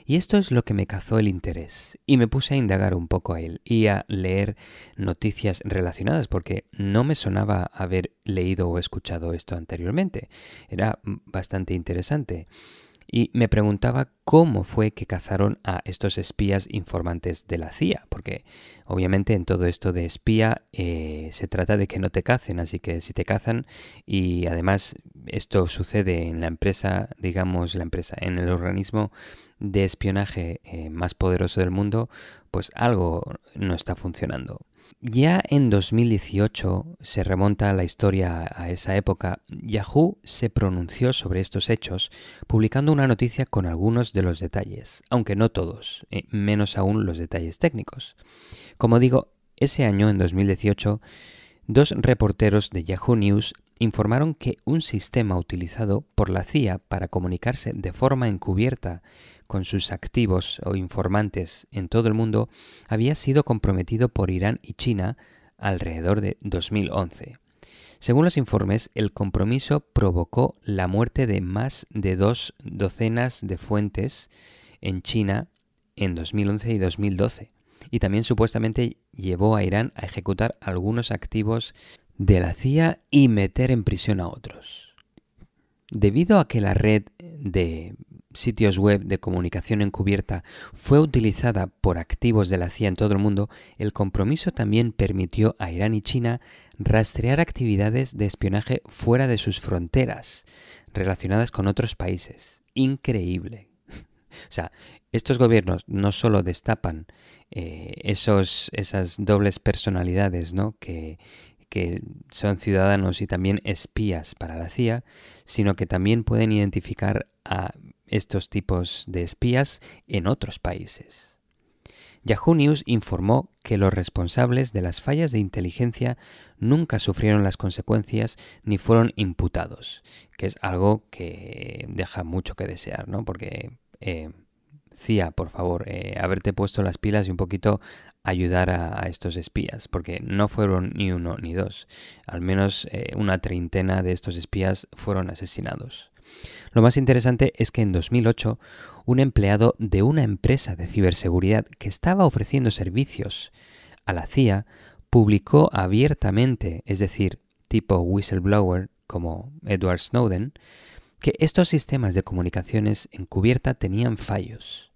Speaker 2: Y esto es lo que me cazó el interés y me puse a indagar un poco a él y a leer noticias relacionadas porque no me sonaba haber leído o escuchado esto anteriormente. Era bastante interesante. Y me preguntaba cómo fue que cazaron a estos espías informantes de la CIA, porque obviamente en todo esto de espía eh, se trata de que no te cacen, así que si te cazan y además esto sucede en la empresa, digamos, la empresa, en el organismo de espionaje eh, más poderoso del mundo, pues algo no está funcionando. Ya en 2018, se remonta la historia a esa época, Yahoo se pronunció sobre estos hechos publicando una noticia con algunos de los detalles, aunque no todos, eh, menos aún los detalles técnicos. Como digo, ese año, en 2018, dos reporteros de Yahoo News informaron que un sistema utilizado por la CIA para comunicarse de forma encubierta con sus activos o informantes en todo el mundo había sido comprometido por Irán y China alrededor de 2011. Según los informes, el compromiso provocó la muerte de más de dos docenas de fuentes en China en 2011 y 2012, y también supuestamente llevó a Irán a ejecutar algunos activos de la CIA y meter en prisión a otros. Debido a que la red de sitios web de comunicación encubierta fue utilizada por activos de la CIA en todo el mundo, el compromiso también permitió a Irán y China rastrear actividades de espionaje fuera de sus fronteras, relacionadas con otros países. Increíble. O sea, estos gobiernos no solo destapan eh, esos, esas dobles personalidades ¿no? que, que son ciudadanos y también espías para la CIA, sino que también pueden identificar a estos tipos de espías en otros países. Yahoo News informó que los responsables de las fallas de inteligencia nunca sufrieron las consecuencias ni fueron imputados, que es algo que deja mucho que desear, ¿no? Porque eh, CIA, por favor, eh, haberte puesto las pilas y un poquito ayudar a, estos espías, porque no fueron ni uno ni dos. Al menos eh, una treintena de estos espías fueron asesinados. Lo más interesante es que en 2008 un empleado de una empresa de ciberseguridad que estaba ofreciendo servicios a la CIA publicó abiertamente, es decir, tipo whistleblower como Edward Snowden, que estos sistemas de comunicaciones encubierta tenían fallos.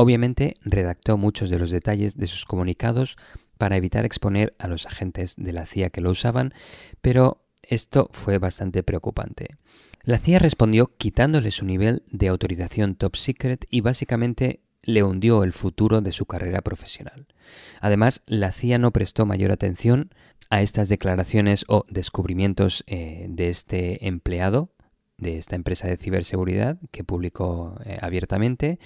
Speaker 2: Obviamente redactó muchos de los detalles de sus comunicados para evitar exponer a los agentes de la CIA que lo usaban, pero esto fue bastante preocupante. La CIA respondió quitándole su nivel de autorización top secret y básicamente le hundió el futuro de su carrera profesional. Además, la CIA no prestó mayor atención a estas declaraciones o descubrimientos eh, de este empleado de esta empresa de ciberseguridad que publicó eh, abiertamente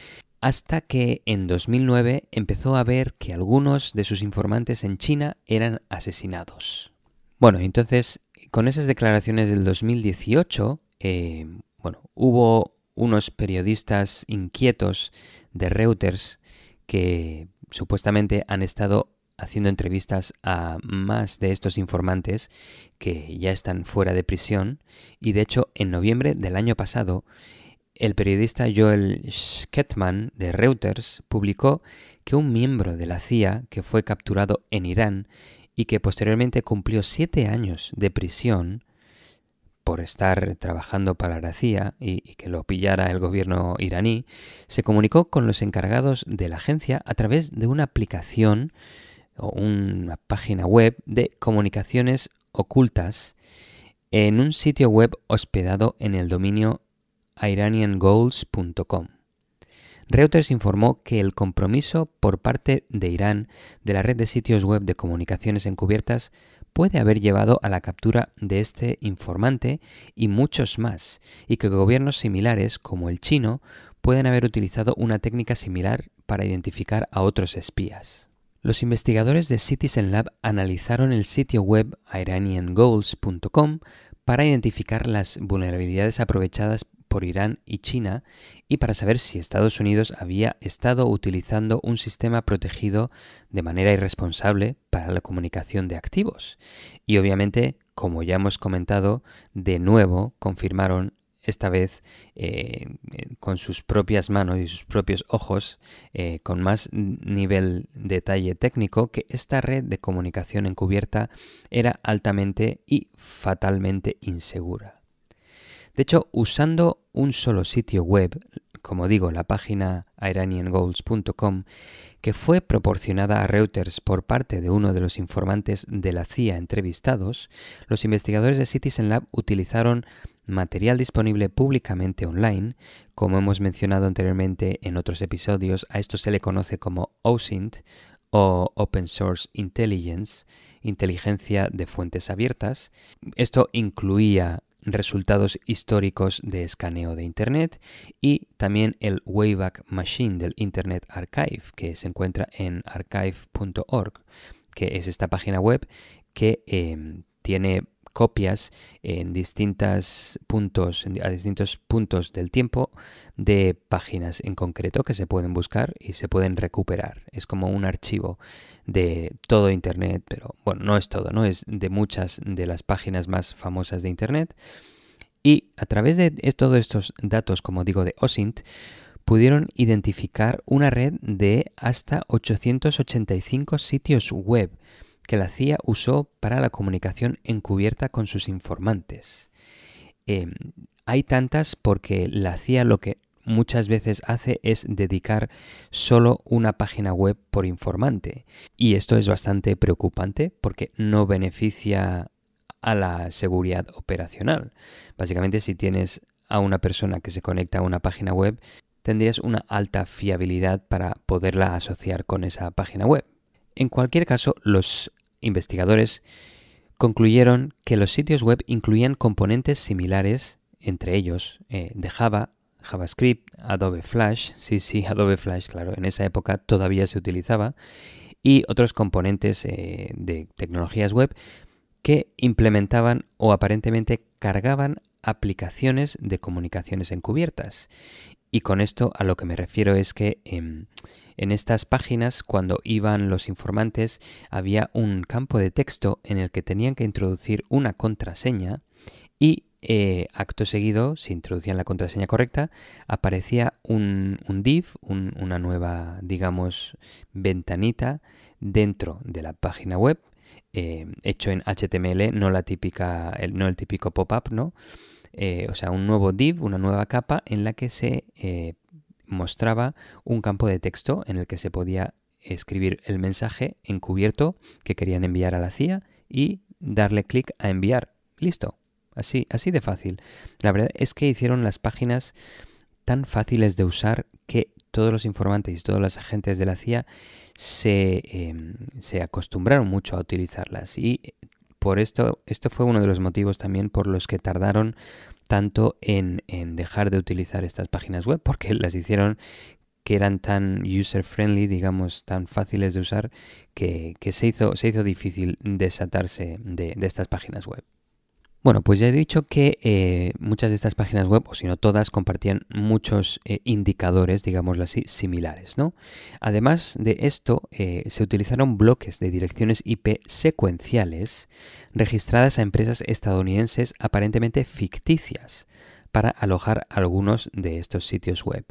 Speaker 2: hasta que en 2009 empezó a ver que algunos de sus informantes en China eran asesinados. Bueno, entonces, con esas declaraciones del 2018, eh, bueno, hubo unos periodistas inquietos de Reuters que supuestamente han estado haciendo entrevistas a más de estos informantes que ya están fuera de prisión y de hecho en noviembre del año pasado el periodista Joel Schettman de Reuters publicó que un miembro de la CIA que fue capturado en Irán y que posteriormente cumplió siete años de prisión por estar trabajando para la CIA y, que lo pillara el gobierno iraní, se comunicó con los encargados de la agencia a través de una aplicación o una página web de comunicaciones ocultas en un sitio web hospedado en el dominio iraniangoals.com. Reuters informó que el compromiso por parte de Irán de la red de sitios web de comunicaciones encubiertas puede haber llevado a la captura de este informante y muchos más, y que gobiernos similares como el chino pueden haber utilizado una técnica similar para identificar a otros espías. Los investigadores de Citizen Lab analizaron el sitio web iraniangoals.com para identificar las vulnerabilidades aprovechadas por Irán y China y para saber si Estados Unidos había estado utilizando un sistema protegido de manera irresponsable para la comunicación de activos. Y obviamente, como ya hemos comentado, de nuevo confirmaron esta vez eh, con sus propias manos y sus propios ojos, eh, con más nivel detalle técnico, que esta red de comunicación encubierta era altamente y fatalmente insegura. De hecho, usando un solo sitio web, como digo, la página iraniangoals.com, que fue proporcionada a Reuters por parte de uno de los informantes de la CIA entrevistados, los investigadores de Citizen Lab utilizaron material disponible públicamente online. Como hemos mencionado anteriormente en otros episodios, a esto se le conoce como OSINT o Open Source Intelligence, inteligencia de fuentes abiertas. Esto incluía resultados históricos de escaneo de Internet y también el Wayback Machine del Internet Archive que se encuentra en archive.org, que es esta página web que eh, tiene copias en distintos puntos, a distintos puntos del tiempo de páginas en concreto que se pueden buscar y se pueden recuperar. Es como un archivo de todo Internet, pero bueno, no es todo, ¿no? Es de muchas de las páginas más famosas de Internet. Y a través de e, todos estos datos, como digo, de OSINT, pudieron identificar una red de hasta 885 sitios web que la CIA usó para la comunicación encubierta con sus informantes. Em, hay tantas porque la CIA lo que muchas veces hace es dedicar solo una página web por informante. Y esto es bastante preocupante porque no beneficia a la seguridad operacional. Básicamente si tienes a una persona que se conecta a una página web, tendrías una alta fiabilidad para poderla asociar con esa página web. En cualquier caso, los investigadores concluyeron que los sitios web incluían componentes similares, entre ellos eh, de Java, JavaScript, Adobe Flash, sí, sí, Adobe Flash, claro, en esa época todavía se utilizaba, y otros componentes eh, de tecnologías web que implementaban o aparentemente cargaban aplicaciones de comunicaciones encubiertas. Y con esto a lo que me refiero es que em, en estas páginas, cuando iban los informantes, había un campo de texto en el que tenían que introducir una contraseña y eh, acto seguido, si introducían la contraseña correcta, aparecía un, div, una nueva, digamos, ventanita dentro de la página web, eh, hecho en HTML, no la típica, no el típico pop-up, ¿no? Eh, o sea, un nuevo div, una nueva capa en la que se eh, mostraba un campo de texto en el que se podía escribir el mensaje encubierto que querían enviar a la CIA y darle clic a enviar. Listo. Así, así de fácil. La verdad es que hicieron las páginas tan fáciles de usar que todos los informantes y todos los agentes de la CIA se, em, se acostumbraron mucho a utilizarlas y por esto, esto fue uno de los motivos también por los que tardaron tanto en, dejar de utilizar estas páginas web, porque las hicieron que eran tan user-friendly, digamos, tan fáciles de usar, que, se, hizo, se hizo difícil desatarse de estas páginas web. Bueno, pues ya he dicho que eh, muchas de estas páginas web, o si no todas, compartían muchos eh, indicadores, digámoslo así, similares, ¿no? Además de esto, eh, se utilizaron bloques de direcciones IP secuenciales registradas a empresas estadounidenses aparentemente ficticias para alojar algunos de estos sitios web.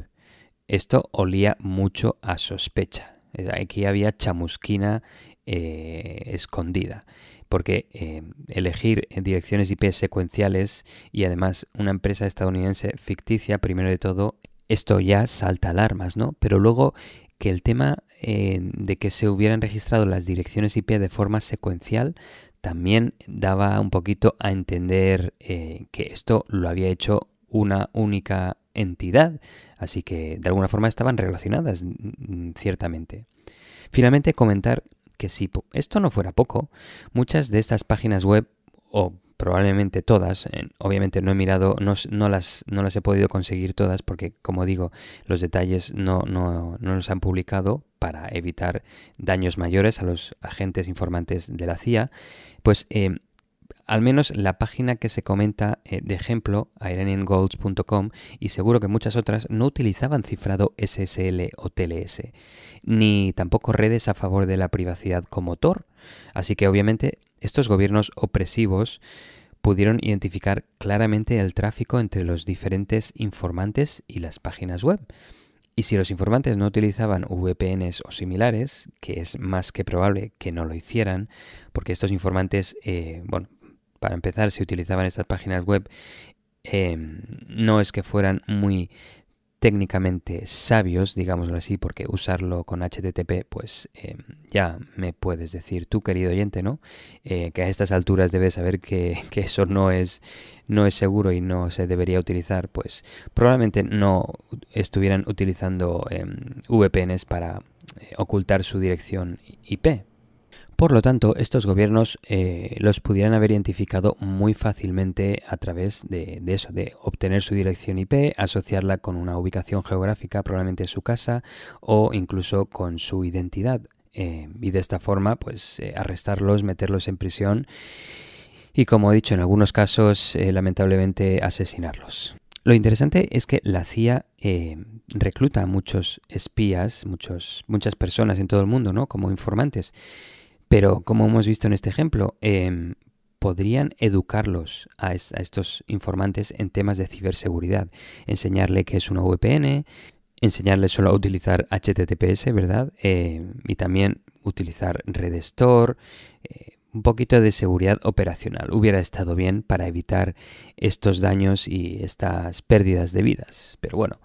Speaker 2: Esto olía mucho a sospecha. Aquí había chamusquina escondida porque eh, elegir direcciones IP secuenciales y además una empresa estadounidense ficticia, primero de todo, esto ya salta alarmas, ¿no? Pero luego que el tema eh, de que se hubieran registrado las direcciones IP de forma secuencial también daba un poquito a entender eh, que esto lo había hecho una única entidad, así que de alguna forma estaban relacionadas, mm, ciertamente. Finalmente, comentar que si esto no fuera poco, muchas de estas páginas web, o probablemente todas, obviamente no he mirado, no, las, no las he podido conseguir todas porque, como digo, los detalles no, no, no los han publicado para evitar daños mayores a los agentes informantes de la CIA, pues... Eh, al menos la página que se comenta eh, de ejemplo, iraniangolds.com, y seguro que muchas otras, no utilizaban cifrado SSL o TLS, ni tampoco redes a favor de la privacidad como Tor. Así que obviamente estos gobiernos opresivos pudieron identificar claramente el tráfico entre los diferentes informantes y las páginas web. Y si los informantes no utilizaban VPNs o similares, que es más que probable que no lo hicieran, porque estos informantes, eh, bueno, para empezar, si utilizaban estas páginas web, em, no es que fueran muy técnicamente sabios, digámoslo así, porque usarlo con HTTP, pues em, ya me puedes decir tú, querido oyente, ¿no? Eh, que a estas alturas debes saber que, eso no es, no es seguro y no se debería utilizar, pues probablemente no estuvieran utilizando em, VPNs para eh, ocultar su dirección IP, por lo tanto, estos gobiernos eh, los pudieran haber identificado muy fácilmente a través de, eso, de obtener su dirección IP, asociarla con una ubicación geográfica, probablemente su casa, o incluso con su identidad. Eh, y de esta forma, pues eh, arrestarlos, meterlos en prisión y, como he dicho, en algunos casos, lamentablemente, asesinarlos. Lo interesante es que la CIA recluta a muchos espías, muchos, muchas personas en todo el mundo, ¿no? Como informantes. Pero como hemos visto en este ejemplo, em, podrían educarlos a, estos informantes en temas de ciberseguridad, enseñarle qué es una VPN, enseñarles solo a utilizar HTTPS, ¿verdad? Em, y también utilizar redes Store, eh, un poquito de seguridad operacional. Hubiera estado bien para evitar estos daños y estas pérdidas de vidas, pero bueno.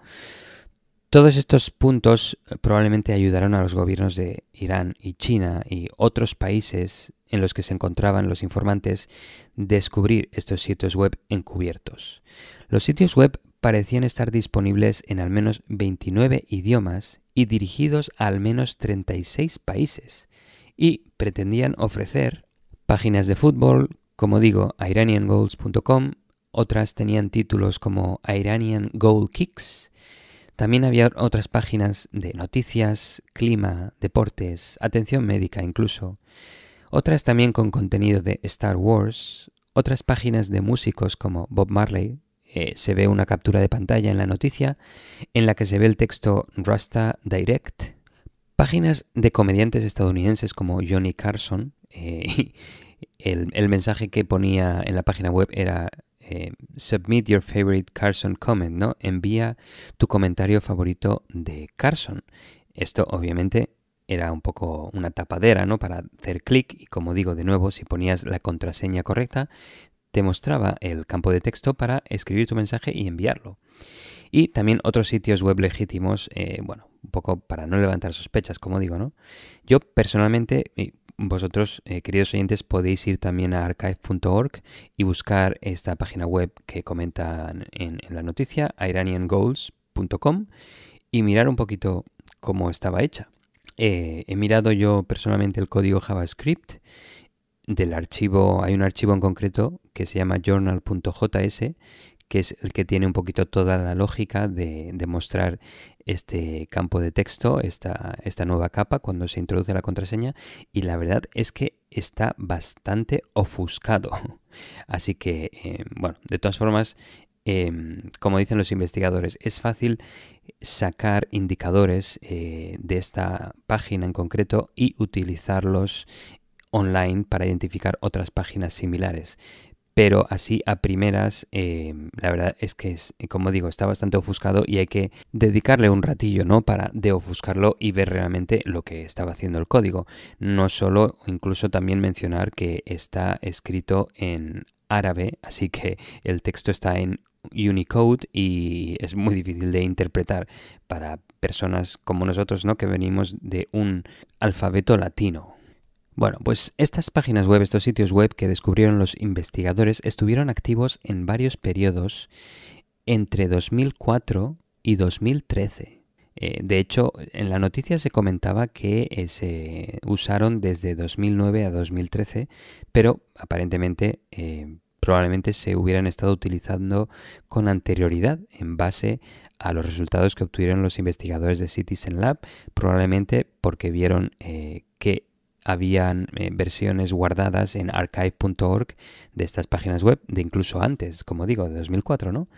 Speaker 2: Todos estos puntos eh, probablemente ayudaron a los gobiernos de Irán y China y otros países en los que se encontraban los informantes descubrir estos sitios web encubiertos. Los sitios web parecían estar disponibles en al menos 29 idiomas y dirigidos a al menos 36 países, y pretendían ofrecer páginas de fútbol, como digo, iraniangoals.com, otras tenían títulos como Iranian Goal Kicks, también había otras páginas de noticias, clima, deportes, atención médica incluso, otras también con contenido de Star Wars, otras páginas de músicos como Bob Marley, eh, se ve una captura de pantalla en la noticia en la que se ve el texto Rasta Direct, páginas de comediantes estadounidenses como Johnny Carson, eh, el mensaje que ponía en la página web era eh, submit your favorite Carson comment, ¿no? Envía tu comentario favorito de Carson. Esto obviamente era un poco una tapadera, ¿no? Para hacer clic y como digo de nuevo, si ponías la contraseña correcta, te mostraba el campo de texto para escribir tu mensaje y enviarlo. Y también otros sitios web legítimos, eh, bueno, un poco para no levantar sospechas, como digo, ¿no? Yo personalmente, vosotros, eh, queridos oyentes, podéis ir también a archive.org y buscar esta página web que comentan en, la noticia, iraniangoals.com, y mirar un poquito cómo estaba hecha. Eh, he mirado yo personalmente el código JavaScript del archivo, hay un archivo en concreto que se llama journal.js que es el que tiene un poquito toda la lógica de, mostrar este campo de texto, esta, nueva capa cuando se introduce la contraseña y la verdad es que está bastante ofuscado. Así que, em, bueno, de todas formas, em, como dicen los investigadores, es fácil sacar indicadores eh, de esta página en concreto y utilizarlos online para identificar otras páginas similares pero así a primeras, em, la verdad es que, como digo, está bastante ofuscado y hay que dedicarle un ratillo, ¿no? Para deofuscarlo y ver realmente lo que estaba haciendo el código. No solo, incluso también mencionar que está escrito en árabe, así que el texto está en Unicode y es muy difícil de interpretar para personas como nosotros, ¿no? Que venimos de un alfabeto latino. Bueno, pues estas páginas web, estos sitios web que descubrieron los investigadores, estuvieron activos en varios periodos entre 2004 y 2013. Eh, de hecho, en la noticia se comentaba que eh, se usaron desde 2009 a 2013, pero aparentemente eh, probablemente se hubieran estado utilizando con anterioridad en base a los resultados que obtuvieron los investigadores de Citizen Lab, probablemente porque vieron que habían eh, versiones guardadas en archive.org de estas páginas web, de incluso antes, como digo, de 2004, ¿no?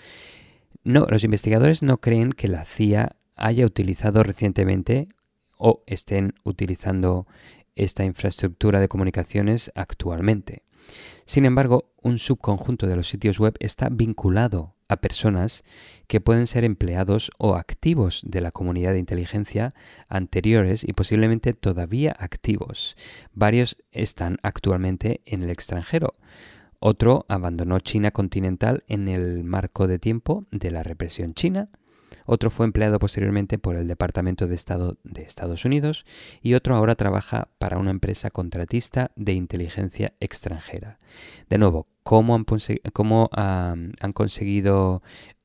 Speaker 2: No, los investigadores no creen que la CIA haya utilizado recientemente o estén utilizando esta infraestructura de comunicaciones actualmente. Sin embargo, un subconjunto de los sitios web está vinculado a personas que pueden ser empleados o activos de la comunidad de inteligencia anteriores y posiblemente todavía activos. Varios están actualmente en el extranjero. Otro abandonó China continental en el marco de tiempo de la represión china otro fue empleado posteriormente por el Departamento de Estado de Estados Unidos y otro ahora trabaja para una empresa contratista de inteligencia extranjera. De nuevo, ¿cómo han, conseguido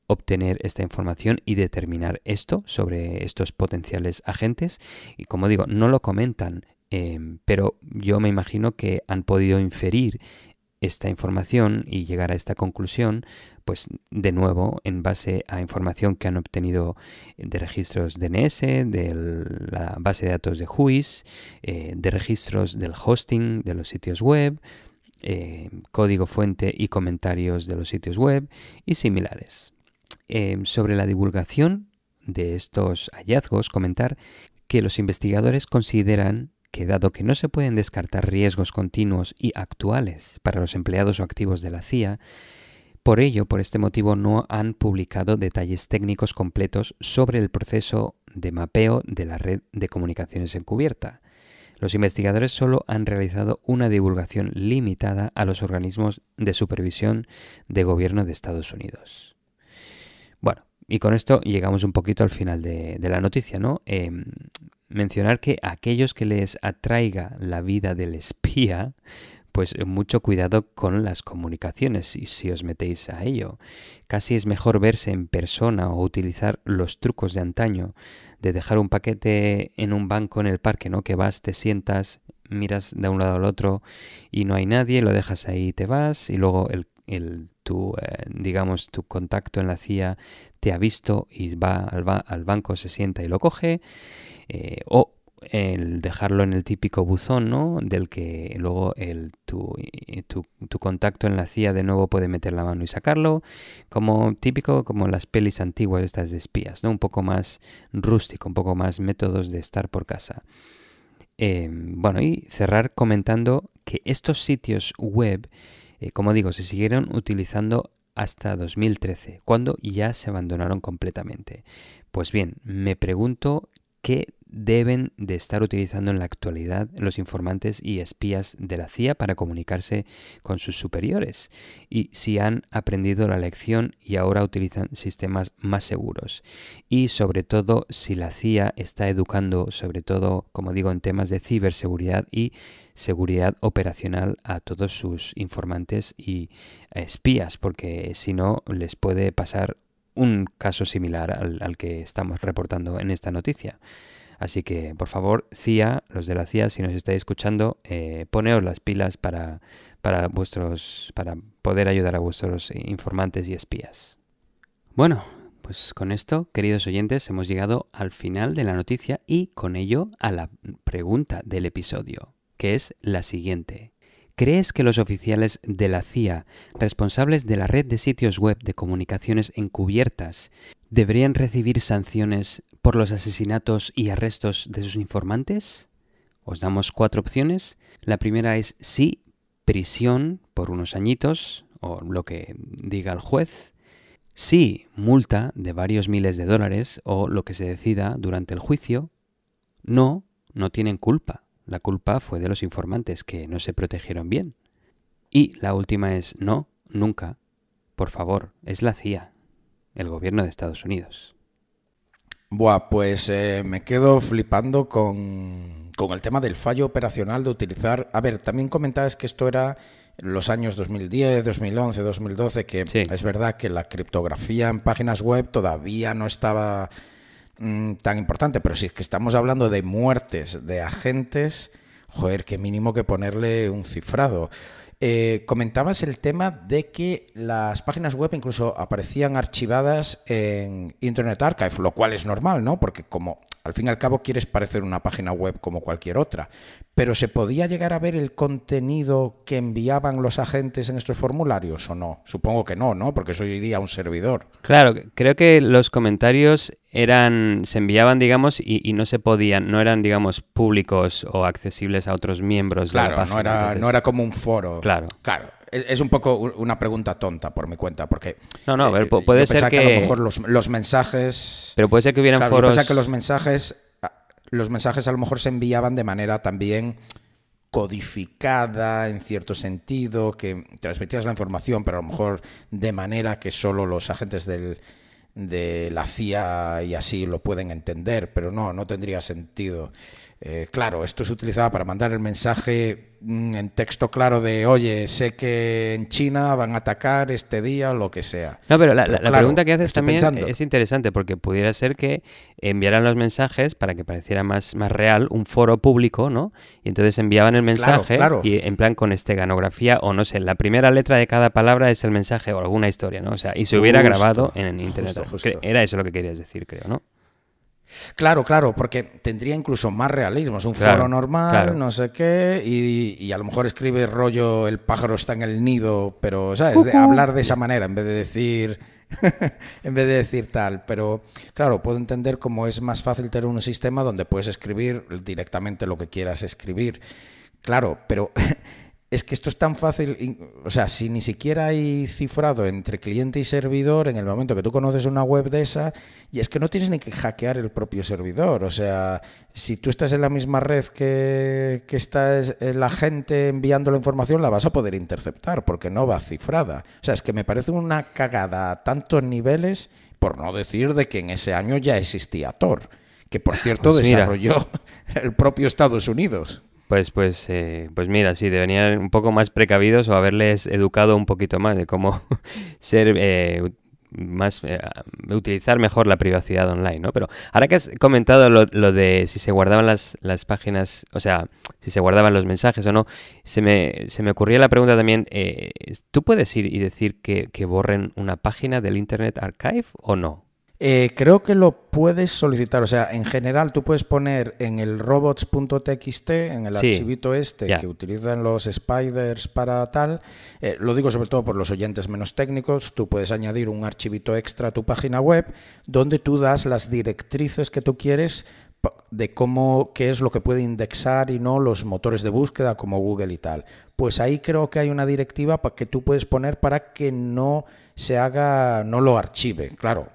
Speaker 2: obtener esta información y determinar esto sobre estos potenciales agentes? Y como digo, no lo comentan em, pero yo me imagino que han podido inferir esta información y llegar a esta conclusión, pues de nuevo en base a información que han obtenido de registros DNS, de la base de datos de Juiz, eh, de registros del hosting de los sitios web, eh, código fuente y comentarios de los sitios web y similares. Eh, sobre la divulgación de estos hallazgos, comentar que los investigadores consideran dado que no se pueden descartar riesgos continuos y actuales para los empleados o activos de la CIA, por ello, por este motivo, no han publicado detalles técnicos completos sobre el proceso de mapeo de la red de comunicaciones encubierta. Los investigadores solo han realizado una divulgación limitada a los organismos de supervisión de gobierno de Estados Unidos. Bueno, y con esto llegamos un poquito al final de, la noticia, ¿no? Em, mencionar que aquellos que les atraiga la vida del espía, pues mucho cuidado con las comunicaciones y si os metéis a ello. Casi es mejor verse en persona o utilizar los trucos de antaño, de dejar un paquete en un banco en el parque, ¿no? Que vas, te sientas, miras de un lado al otro y no hay nadie, lo dejas ahí y te vas y luego el el, tu, eh, digamos, tu contacto en la CIA te ha visto y va al, banco, se sienta y lo coge, eh, o el dejarlo en el típico buzón, ¿no? Del que luego el, tu, eh, tu, tu, contacto en la CIA de nuevo puede meter la mano y sacarlo, como típico, como las pelis antiguas estas de espías, ¿no? Un poco más rústico, un poco más métodos de estar por casa. Em, bueno, y cerrar comentando que estos sitios web eh, como digo, se siguieron utilizando hasta 2013, cuando ya se abandonaron completamente. Pues bien, me pregunto qué deben de estar utilizando en la actualidad los informantes y espías de la CIA para comunicarse con sus superiores y si han aprendido la lección y ahora utilizan sistemas más seguros y sobre todo si la CIA está educando sobre todo como digo en temas de ciberseguridad y seguridad operacional a todos sus informantes y eh, espías, porque si no les puede pasar un caso similar al, que estamos reportando en esta noticia. Así que, por favor, CIA, los de la CIA, si nos estáis escuchando, eh, poneos las pilas para, para, vuestros, para poder ayudar a vuestros informantes y espías. Bueno, pues con esto, queridos oyentes, hemos llegado al final de la noticia y con ello a la pregunta del episodio que es la siguiente. ¿Crees que los oficiales de la CIA, responsables de la red de sitios web de comunicaciones encubiertas, deberían recibir sanciones por los asesinatos y arrestos de sus informantes? Os damos cuatro opciones. La primera es sí, prisión por unos añitos, o lo que diga el juez. Sí, multa de varios miles de dólares o lo que se decida durante el juicio. No, no tienen culpa. La culpa fue de los informantes que no se protegieron bien. Y la última es, no, nunca. Por favor, es la CIA, el gobierno de Estados Unidos. Buah, pues eh, me quedo flipando
Speaker 1: con, el tema del fallo operacional de utilizar... A ver, también comentabas que esto era los años 2010, 2011, 2012, que es verdad que la criptografía en páginas web todavía no estaba Mm, tan importante, pero si es que estamos hablando de muertes de agentes, joder, qué mínimo que ponerle un cifrado. Eh, comentabas el tema de que las páginas web incluso aparecían archivadas en Internet Archive, lo cual es normal, ¿no? Porque como al fin y al cabo quieres parecer una página web como cualquier otra, pero ¿se podía llegar a ver el contenido que enviaban los agentes en estos formularios o no? Supongo que no, ¿no? Porque eso iría a un servidor.
Speaker 2: Claro, creo que los comentarios eran, se enviaban, digamos, y, no se podían, no eran, digamos, públicos o accesibles a otros miembros de la página. No era, no era como un foro. Claro.
Speaker 1: Claro, es un poco una pregunta tonta por mi cuenta, porque.
Speaker 2: No, no, a eh, ver, eh, puede ser que... a lo mejor
Speaker 1: los, mensajes.
Speaker 2: Pero puede ser que hubieran foros. que
Speaker 1: los mensajes, los mensajes a lo mejor se enviaban de manera también codificada en cierto sentido, que transmitías la información, pero a lo mejor de manera que solo los agentes del, de la CIA y así lo pueden entender, pero no, no tendría sentido. Eh, claro, esto se utilizaba para mandar el mensaje mm, en texto claro de, oye, sé que en China van a atacar este día o lo que sea. No, pero la, pregunta que haces también
Speaker 2: es interesante porque pudiera ser que enviaran los mensajes para que pareciera más, más real un foro público, ¿no? Y entonces enviaban el mensaje y en plan con esteganografía o no sé, la primera letra de cada palabra es el mensaje o alguna historia, ¿no? O sea, y se hubiera grabado en, internet. Era eso lo que querías decir, creo, ¿no?
Speaker 1: Claro, claro, porque tendría incluso más realismo. Es un foro normal, no sé qué, y, a lo mejor escribe rollo el pájaro está en el nido, pero, ¿sabes? De hablar de esa manera en vez de decir. en vez de decir tal, pero claro, puedo entender cómo es más fácil tener un sistema donde puedes escribir directamente lo que quieras escribir. Claro, pero es que esto es tan fácil, o sea, si ni siquiera hay cifrado entre cliente y servidor, en el momento que tú conoces una web de esa, y es que no tienes ni que hackear el propio servidor, o sea, si tú estás en la misma red que, está eh, la gente enviando la información, la vas a poder interceptar, porque no va cifrada. O sea, es que me parece una cagada a tantos niveles, por no decir de que en ese año ya existía Tor, que por ah, cierto pues desarrolló el propio Estados Unidos.
Speaker 2: Pues, pues, eh, pues mira, sí, deberían un poco más precavidos o haberles educado un poquito más de cómo ser eh, más eh, utilizar mejor la privacidad online, ¿no? Pero ahora que has comentado lo, lo de si se guardaban las, las, páginas, o sea, si se guardaban los mensajes o no, se me, se me ocurría la pregunta también, ¿tú puedes ir y decir que borren una página del Internet Archive o no?
Speaker 1: Eh, creo que lo puedes solicitar, o sea, en general tú puedes poner en el robots.txt, en el archivito este que utilizan los spiders para tal, eh, lo digo sobre todo por los oyentes menos técnicos, tú puedes añadir un archivito extra a tu página web donde tú das las directrices que tú quieres de cómo, qué es lo que puede indexar y no los motores de búsqueda como Google y tal. Pues ahí creo que hay una directiva que tú puedes poner para que no se haga, no lo archive. Claro,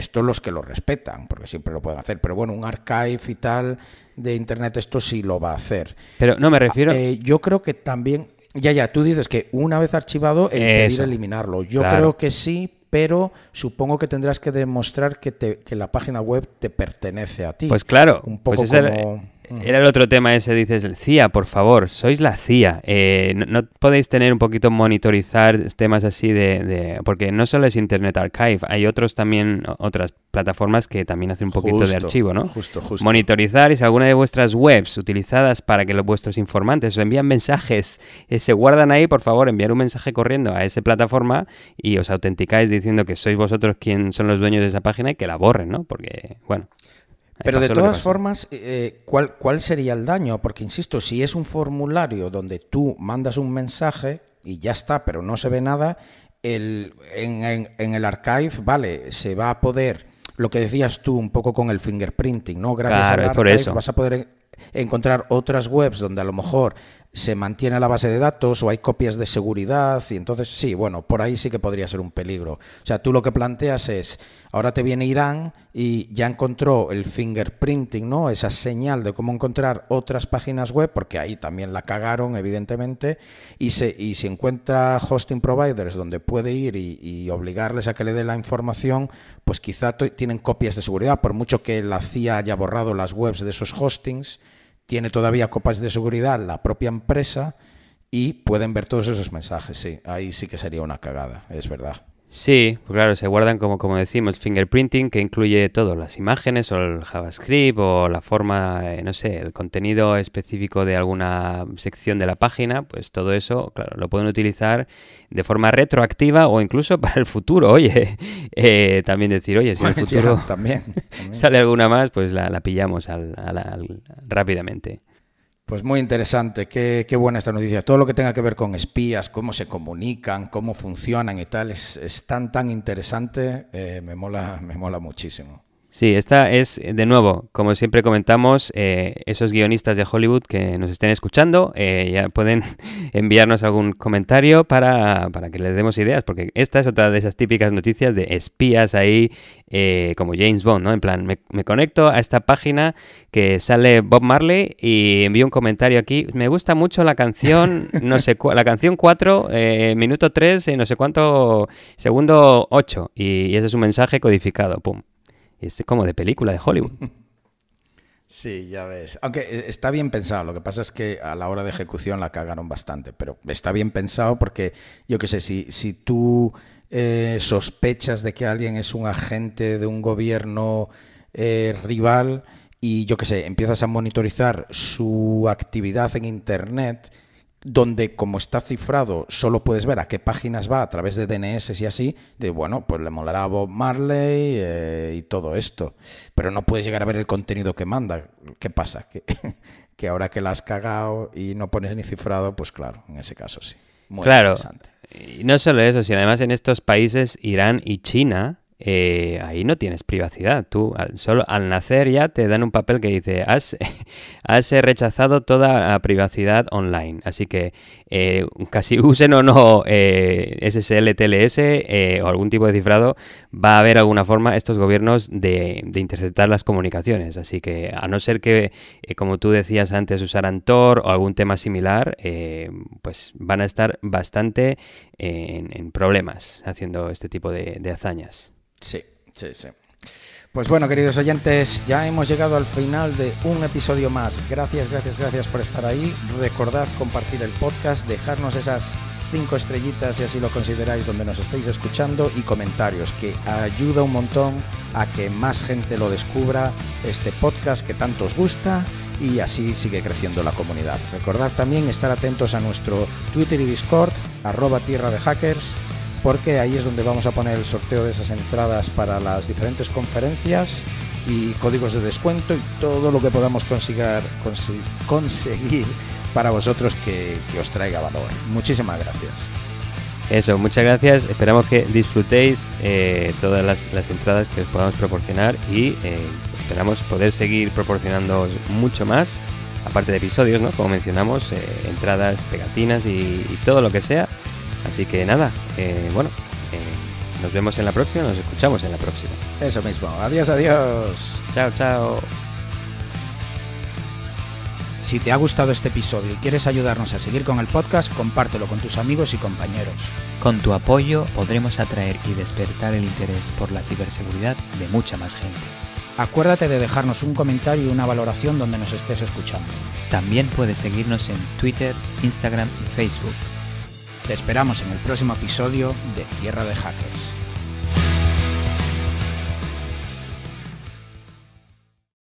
Speaker 1: esto los que lo respetan, porque siempre lo pueden hacer. Pero bueno, un archive y tal de Internet, esto sí lo va a hacer. Pero no me ah, refiero. Eh, yo creo que también. Ya, ya, tú dices que una vez archivado, el pedir eliminarlo. Yo creo que sí, pero supongo que tendrás que demostrar que, la página web te pertenece a ti. Pues claro. Un pues poco como... Era
Speaker 2: el otro tema ese, dices, CIA, por favor, sois la CIA. Eh, no, podéis tener un poquito monitorizar temas así de, Porque no solo es Internet Archive, hay otros también, otras plataformas que también hacen un poquito de archivo, ¿no? Justo, justo. Monitorizar y alguna de vuestras webs utilizadas para que los, vuestros informantes os envían mensajes, eh, se guardan ahí, por favor, enviar un mensaje corriendo a esa plataforma y os autenticáis diciendo que sois vosotros quien son los dueños de esa página y que la borren, ¿no? Porque, bueno... Eh, pero de todas
Speaker 1: formas, eh, ¿cuál, ¿cuál sería el daño? Porque, insisto, si es un formulario donde tú mandas un mensaje y ya está, pero no se ve nada, el, en, el archive, vale, se va a poder, lo que decías tú un poco con el fingerprinting, ¿no? Gracias claro, al por eso. vas a poder encontrar otras webs donde a lo mejor se mantiene la base de datos o hay copias de seguridad y entonces sí, bueno, por ahí sí que podría ser un peligro. O sea, tú lo que planteas es, ahora te viene Irán y ya encontró el fingerprinting, ¿no? Esa señal de cómo encontrar otras páginas web, porque ahí también la cagaron, evidentemente, y se, y encuentra hosting providers donde puede ir y, y obligarles a que le dé la información, pues quizá tienen copias de seguridad, por mucho que la CIA haya borrado las webs de esos hostings tiene todavía copas de seguridad la propia empresa y pueden ver todos esos mensajes. Sí, ahí sí que sería una cagada, es verdad.
Speaker 2: Sí, claro, se guardan como, como decimos, fingerprinting, que incluye todo, las imágenes o el JavaScript o la forma, eh, no sé, el contenido específico de alguna sección de la página, pues todo eso, claro, lo pueden utilizar de forma retroactiva o incluso para el futuro, oye, eh, también decir, oye, si en el futuro sale alguna más, pues la, pillamos rápidamente.
Speaker 1: Pues muy interesante, qué, qué, buena esta noticia. Todo lo que tenga que ver con espías, cómo se comunican, cómo funcionan y tal, es, tan, tan interesante, eh, me, mola, me mola muchísimo.
Speaker 2: Sí, esta es, eh, de nuevo, como siempre comentamos, eh, esos guionistas de Hollywood que nos estén escuchando, eh, ya pueden enviarnos algún comentario para, para, que les demos ideas, porque esta es otra de esas típicas noticias de espías ahí, como James Bond, ¿no? En plan, me, conecto a esta página que sale Bob Marley y envío un comentario aquí. Me gusta mucho la canción, no sé, la canción 4, minuto 3, no sé cuánto, segundo 8, y ese es un mensaje codificado, pum es como de película de Hollywood.
Speaker 1: Sí, ya ves. Aunque eh, está bien pensado, lo que pasa es que a la hora de ejecución la cagaron bastante, pero está bien pensado porque, yo qué sé, si, tú eh, sospechas de que alguien es un agente de un gobierno eh, rival y, yo qué sé, empiezas a monitorizar su actividad en Internet, donde como está cifrado solo puedes ver a qué páginas va a través de DNS y así, de bueno, pues le molará a Bob Marley eh, y todo esto, pero no puedes llegar a ver el contenido que manda. ¿Qué pasa? Que, ahora que la has cagado y no pones ni cifrado, pues claro, en ese caso sí.
Speaker 2: Muy claro. interesante. Y no solo eso, sino además en estos países, Irán y China, eh, ahí no tienes privacidad. Tú solo al nacer ya te dan un papel que dice has, eh, rechazado toda ah, privacidad online. Así que eh, casi usen o no SSL, TLS o algún tipo de cifrado, va a haber alguna forma estos gobiernos de, interceptar las comunicaciones. Así que a no ser que, como tú decías antes, usaran Tor o algún tema similar, pues van a estar bastante en, problemas haciendo este tipo de hazañas. Sí, sí, sí.
Speaker 1: Pues bueno, queridos oyentes, ya hemos llegado al final de un episodio más. Gracias, gracias, gracias por estar ahí. Recordad compartir el podcast, dejarnos esas cinco estrellitas si así lo consideráis donde nos estéis escuchando y comentarios, que ayuda un montón a que más gente lo descubra, este podcast que tanto os gusta y así sigue creciendo la comunidad. Recordad también estar atentos a nuestro Twitter y Discord, arroba tierra de hackers porque ahí es donde vamos a poner el sorteo de esas entradas para las diferentes conferencias y códigos de descuento y todo lo que podamos conseguir, conseguir para vosotros que, os traiga valor. Muchísimas gracias.
Speaker 2: Eso, muchas gracias. Esperamos que disfrutéis eh, todas las, entradas que os podamos proporcionar y eh, esperamos poder seguir proporcionándoos mucho más, aparte de episodios, ¿no? Como mencionamos, eh, entradas, pegatinas y todo lo que sea Así que nada, eh, bueno, eh, nos vemos en la próxima, nos escuchamos en la próxima. Eso mismo,
Speaker 1: adiós, adiós. Chao, chao. Si te ha gustado este episodio y quieres ayudarnos a seguir con el podcast, compártelo con
Speaker 2: tus amigos y compañeros. Con tu apoyo podremos atraer y despertar el interés por la ciberseguridad de mucha más gente. Acuérdate de dejarnos un comentario y una valoración donde nos estés escuchando. También puedes seguirnos en Twitter, Instagram y Facebook te esperamos en el próximo episodio de Tierra de Hackers.